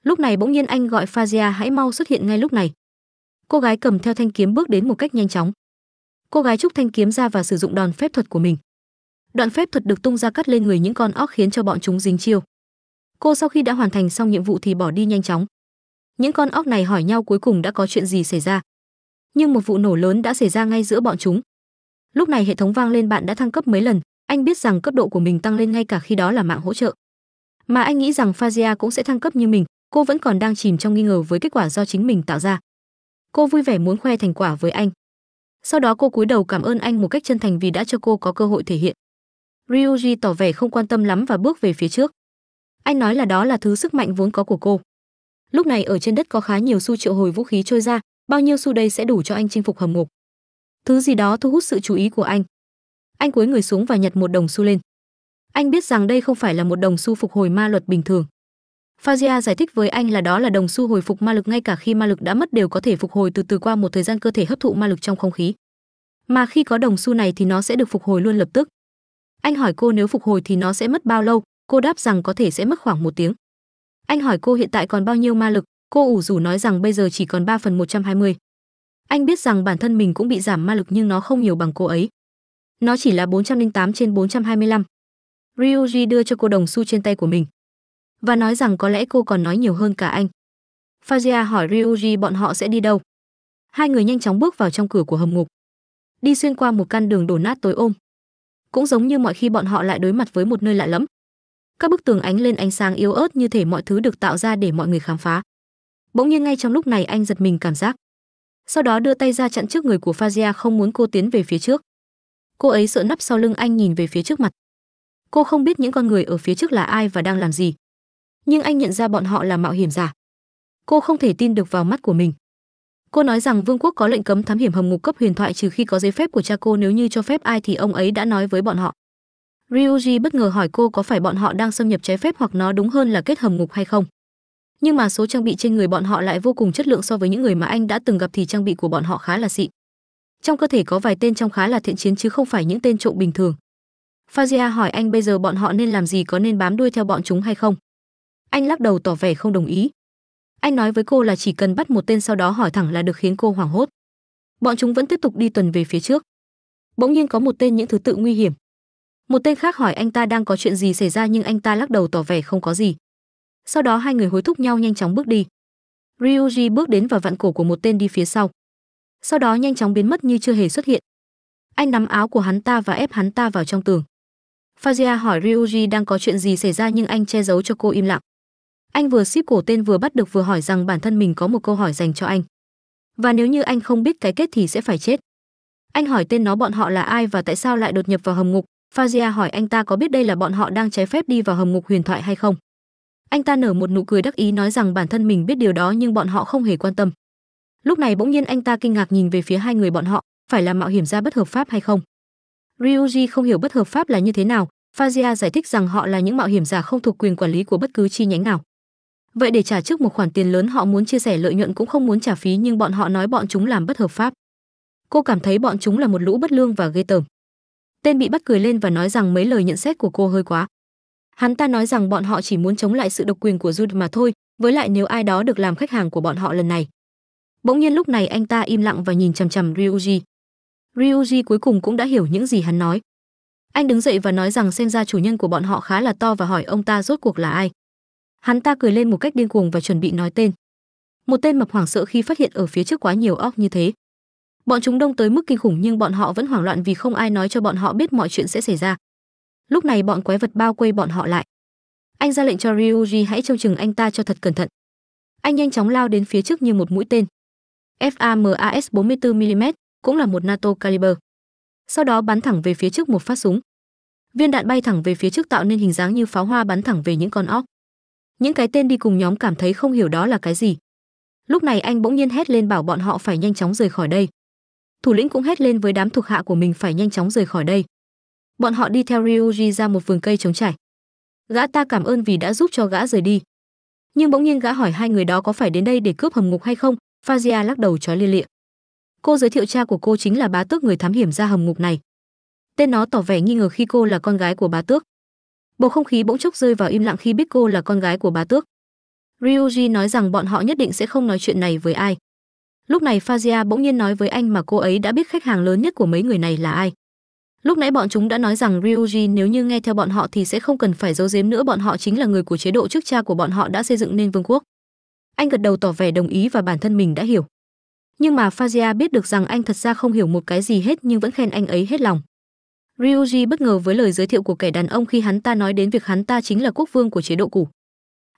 S1: Lúc này bỗng nhiên anh gọi Fazia hãy mau xuất hiện ngay lúc này. Cô gái cầm theo thanh kiếm bước đến một cách nhanh chóng. Cô gái trúc thanh kiếm ra và sử dụng đòn phép thuật của mình. Đoạn phép thuật được tung ra cắt lên người những con óc khiến cho bọn chúng dính chiêu. Cô sau khi đã hoàn thành xong nhiệm vụ thì bỏ đi nhanh chóng. Những con óc này hỏi nhau cuối cùng đã có chuyện gì xảy ra nhưng một vụ nổ lớn đã xảy ra ngay giữa bọn chúng lúc này hệ thống vang lên bạn đã thăng cấp mấy lần anh biết rằng cấp độ của mình tăng lên ngay cả khi đó là mạng hỗ trợ mà anh nghĩ rằng fazia cũng sẽ thăng cấp như mình cô vẫn còn đang chìm trong nghi ngờ với kết quả do chính mình tạo ra cô vui vẻ muốn khoe thành quả với anh sau đó cô cúi đầu cảm ơn anh một cách chân thành vì đã cho cô có cơ hội thể hiện ryuji tỏ vẻ không quan tâm lắm và bước về phía trước anh nói là đó là thứ sức mạnh vốn có của cô lúc này ở trên đất có khá nhiều xu triệu hồi vũ khí trôi ra bao nhiêu xu đây sẽ đủ cho anh chinh phục hầm ngục. Thứ gì đó thu hút sự chú ý của anh. Anh cúi người xuống và nhặt một đồng xu lên. Anh biết rằng đây không phải là một đồng xu phục hồi ma luật bình thường. Fazia giải thích với anh là đó là đồng xu hồi phục ma lực ngay cả khi ma lực đã mất đều có thể phục hồi từ từ qua một thời gian cơ thể hấp thụ ma lực trong không khí. Mà khi có đồng xu này thì nó sẽ được phục hồi luôn lập tức. Anh hỏi cô nếu phục hồi thì nó sẽ mất bao lâu, cô đáp rằng có thể sẽ mất khoảng một tiếng. Anh hỏi cô hiện tại còn bao nhiêu ma lực, Cô ủ rủ nói rằng bây giờ chỉ còn 3 phần 120. Anh biết rằng bản thân mình cũng bị giảm ma lực nhưng nó không nhiều bằng cô ấy. Nó chỉ là 408 trên 425. Ryuji đưa cho cô đồng xu trên tay của mình và nói rằng có lẽ cô còn nói nhiều hơn cả anh. Fajia hỏi Ryuji bọn họ sẽ đi đâu. Hai người nhanh chóng bước vào trong cửa của hầm ngục, đi xuyên qua một căn đường đổ nát tối ôm. Cũng giống như mọi khi bọn họ lại đối mặt với một nơi lạ lẫm. Các bức tường ánh lên ánh sáng yếu ớt như thể mọi thứ được tạo ra để mọi người khám phá bỗng nhiên ngay trong lúc này anh giật mình cảm giác sau đó đưa tay ra chặn trước người của fazia không muốn cô tiến về phía trước cô ấy sợ nắp sau lưng anh nhìn về phía trước mặt cô không biết những con người ở phía trước là ai và đang làm gì nhưng anh nhận ra bọn họ là mạo hiểm giả cô không thể tin được vào mắt của mình cô nói rằng vương quốc có lệnh cấm thám hiểm hầm ngục cấp huyền thoại trừ khi có giấy phép của cha cô nếu như cho phép ai thì ông ấy đã nói với bọn họ ryuji bất ngờ hỏi cô có phải bọn họ đang xâm nhập trái phép hoặc nó đúng hơn là kết hầm ngục hay không nhưng mà số trang bị trên người bọn họ lại vô cùng chất lượng so với những người mà anh đã từng gặp thì trang bị của bọn họ khá là xịn trong cơ thể có vài tên trong khá là thiện chiến chứ không phải những tên trộm bình thường fazia hỏi anh bây giờ bọn họ nên làm gì có nên bám đuôi theo bọn chúng hay không anh lắc đầu tỏ vẻ không đồng ý anh nói với cô là chỉ cần bắt một tên sau đó hỏi thẳng là được khiến cô hoảng hốt bọn chúng vẫn tiếp tục đi tuần về phía trước bỗng nhiên có một tên những thứ tự nguy hiểm một tên khác hỏi anh ta đang có chuyện gì xảy ra nhưng anh ta lắc đầu tỏ vẻ không có gì sau đó hai người hối thúc nhau nhanh chóng bước đi ryuji bước đến và vặn cổ của một tên đi phía sau sau đó nhanh chóng biến mất như chưa hề xuất hiện anh nắm áo của hắn ta và ép hắn ta vào trong tường fazia hỏi ryuji đang có chuyện gì xảy ra nhưng anh che giấu cho cô im lặng anh vừa ship cổ tên vừa bắt được vừa hỏi rằng bản thân mình có một câu hỏi dành cho anh và nếu như anh không biết cái kết thì sẽ phải chết anh hỏi tên nó bọn họ là ai và tại sao lại đột nhập vào hầm ngục fazia hỏi anh ta có biết đây là bọn họ đang trái phép đi vào hầm ngục huyền thoại hay không anh ta nở một nụ cười đắc ý nói rằng bản thân mình biết điều đó nhưng bọn họ không hề quan tâm lúc này bỗng nhiên anh ta kinh ngạc nhìn về phía hai người bọn họ phải là mạo hiểm ra bất hợp pháp hay không ryuji không hiểu bất hợp pháp là như thế nào fazia giải thích rằng họ là những mạo hiểm giả không thuộc quyền quản lý của bất cứ chi nhánh nào vậy để trả trước một khoản tiền lớn họ muốn chia sẻ lợi nhuận cũng không muốn trả phí nhưng bọn họ nói bọn chúng làm bất hợp pháp cô cảm thấy bọn chúng là một lũ bất lương và ghê tởm tên bị bắt cười lên và nói rằng mấy lời nhận xét của cô hơi quá Hắn ta nói rằng bọn họ chỉ muốn chống lại sự độc quyền của Jude mà thôi, với lại nếu ai đó được làm khách hàng của bọn họ lần này. Bỗng nhiên lúc này anh ta im lặng và nhìn chằm chằm Ryuji. Ryuji cuối cùng cũng đã hiểu những gì hắn nói. Anh đứng dậy và nói rằng xem ra chủ nhân của bọn họ khá là to và hỏi ông ta rốt cuộc là ai. Hắn ta cười lên một cách điên cuồng và chuẩn bị nói tên. Một tên mập hoảng sợ khi phát hiện ở phía trước quá nhiều óc như thế. Bọn chúng đông tới mức kinh khủng nhưng bọn họ vẫn hoảng loạn vì không ai nói cho bọn họ biết mọi chuyện sẽ xảy ra lúc này bọn quái vật bao quây bọn họ lại anh ra lệnh cho ryuji hãy trông chừng anh ta cho thật cẩn thận anh nhanh chóng lao đến phía trước như một mũi tên famas 44 mm cũng là một nato caliber sau đó bắn thẳng về phía trước một phát súng viên đạn bay thẳng về phía trước tạo nên hình dáng như pháo hoa bắn thẳng về những con óc những cái tên đi cùng nhóm cảm thấy không hiểu đó là cái gì lúc này anh bỗng nhiên hét lên bảo bọn họ phải nhanh chóng rời khỏi đây thủ lĩnh cũng hét lên với đám thuộc hạ của mình phải nhanh chóng rời khỏi đây bọn họ đi theo Ryuji ra một vườn cây trống trải. Gã ta cảm ơn vì đã giúp cho gã rời đi. Nhưng bỗng nhiên gã hỏi hai người đó có phải đến đây để cướp hầm ngục hay không, Fazia lắc đầu chói lia lịa. Cô giới thiệu cha của cô chính là bá tước người thám hiểm ra hầm ngục này. Tên nó tỏ vẻ nghi ngờ khi cô là con gái của bá tước. Bầu không khí bỗng chốc rơi vào im lặng khi biết cô là con gái của bá tước. Ryuji nói rằng bọn họ nhất định sẽ không nói chuyện này với ai. Lúc này Fazia bỗng nhiên nói với anh mà cô ấy đã biết khách hàng lớn nhất của mấy người này là ai. Lúc nãy bọn chúng đã nói rằng Ryuji nếu như nghe theo bọn họ thì sẽ không cần phải giấu giếm nữa bọn họ chính là người của chế độ trước cha của bọn họ đã xây dựng nên vương quốc. Anh gật đầu tỏ vẻ đồng ý và bản thân mình đã hiểu. Nhưng mà Fazia biết được rằng anh thật ra không hiểu một cái gì hết nhưng vẫn khen anh ấy hết lòng. Ryuji bất ngờ với lời giới thiệu của kẻ đàn ông khi hắn ta nói đến việc hắn ta chính là quốc vương của chế độ cũ.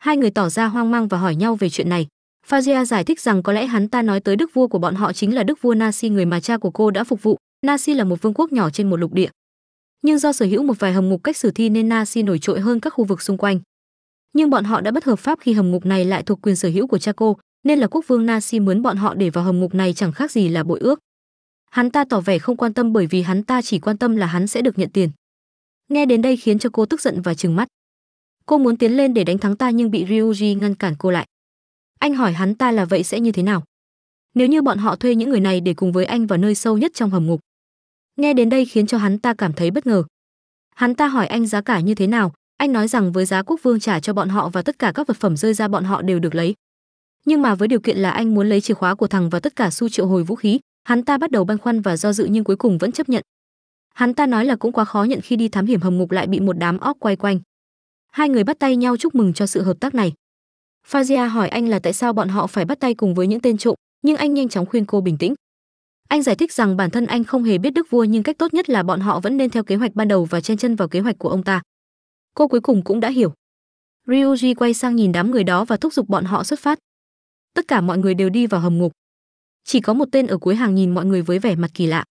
S1: Hai người tỏ ra hoang mang và hỏi nhau về chuyện này. Fazia giải thích rằng có lẽ hắn ta nói tới đức vua của bọn họ chính là đức vua Nasi người mà cha của cô đã phục vụ, Nasi là một vương quốc nhỏ trên một lục địa. Nhưng do sở hữu một vài hầm ngục cách sử thi nên Nasi nổi trội hơn các khu vực xung quanh. Nhưng bọn họ đã bất hợp pháp khi hầm ngục này lại thuộc quyền sở hữu của cha cô, nên là quốc vương Nasi mướn bọn họ để vào hầm ngục này chẳng khác gì là bội ước. Hắn ta tỏ vẻ không quan tâm bởi vì hắn ta chỉ quan tâm là hắn sẽ được nhận tiền. Nghe đến đây khiến cho cô tức giận và trừng mắt. Cô muốn tiến lên để đánh thắng ta nhưng bị Ryuji ngăn cản cô lại. Anh hỏi hắn ta là vậy sẽ như thế nào? Nếu như bọn họ thuê những người này để cùng với anh vào nơi sâu nhất trong hầm ngục. Nghe đến đây khiến cho hắn ta cảm thấy bất ngờ. Hắn ta hỏi anh giá cả như thế nào, anh nói rằng với giá quốc vương trả cho bọn họ và tất cả các vật phẩm rơi ra bọn họ đều được lấy. Nhưng mà với điều kiện là anh muốn lấy chìa khóa của thằng và tất cả xu triệu hồi vũ khí, hắn ta bắt đầu băn khoăn và do dự nhưng cuối cùng vẫn chấp nhận. Hắn ta nói là cũng quá khó nhận khi đi thám hiểm hầm ngục lại bị một đám óc quay quanh. Hai người bắt tay nhau chúc mừng cho sự hợp tác này. Fazia hỏi anh là tại sao bọn họ phải bắt tay cùng với những tên trộm, nhưng anh nhanh chóng khuyên cô bình tĩnh. Anh giải thích rằng bản thân anh không hề biết đức vua nhưng cách tốt nhất là bọn họ vẫn nên theo kế hoạch ban đầu và chen chân vào kế hoạch của ông ta. Cô cuối cùng cũng đã hiểu. Ryuji quay sang nhìn đám người đó và thúc giục bọn họ xuất phát. Tất cả mọi người đều đi vào hầm ngục. Chỉ có một tên ở cuối hàng nhìn mọi người với vẻ mặt kỳ lạ.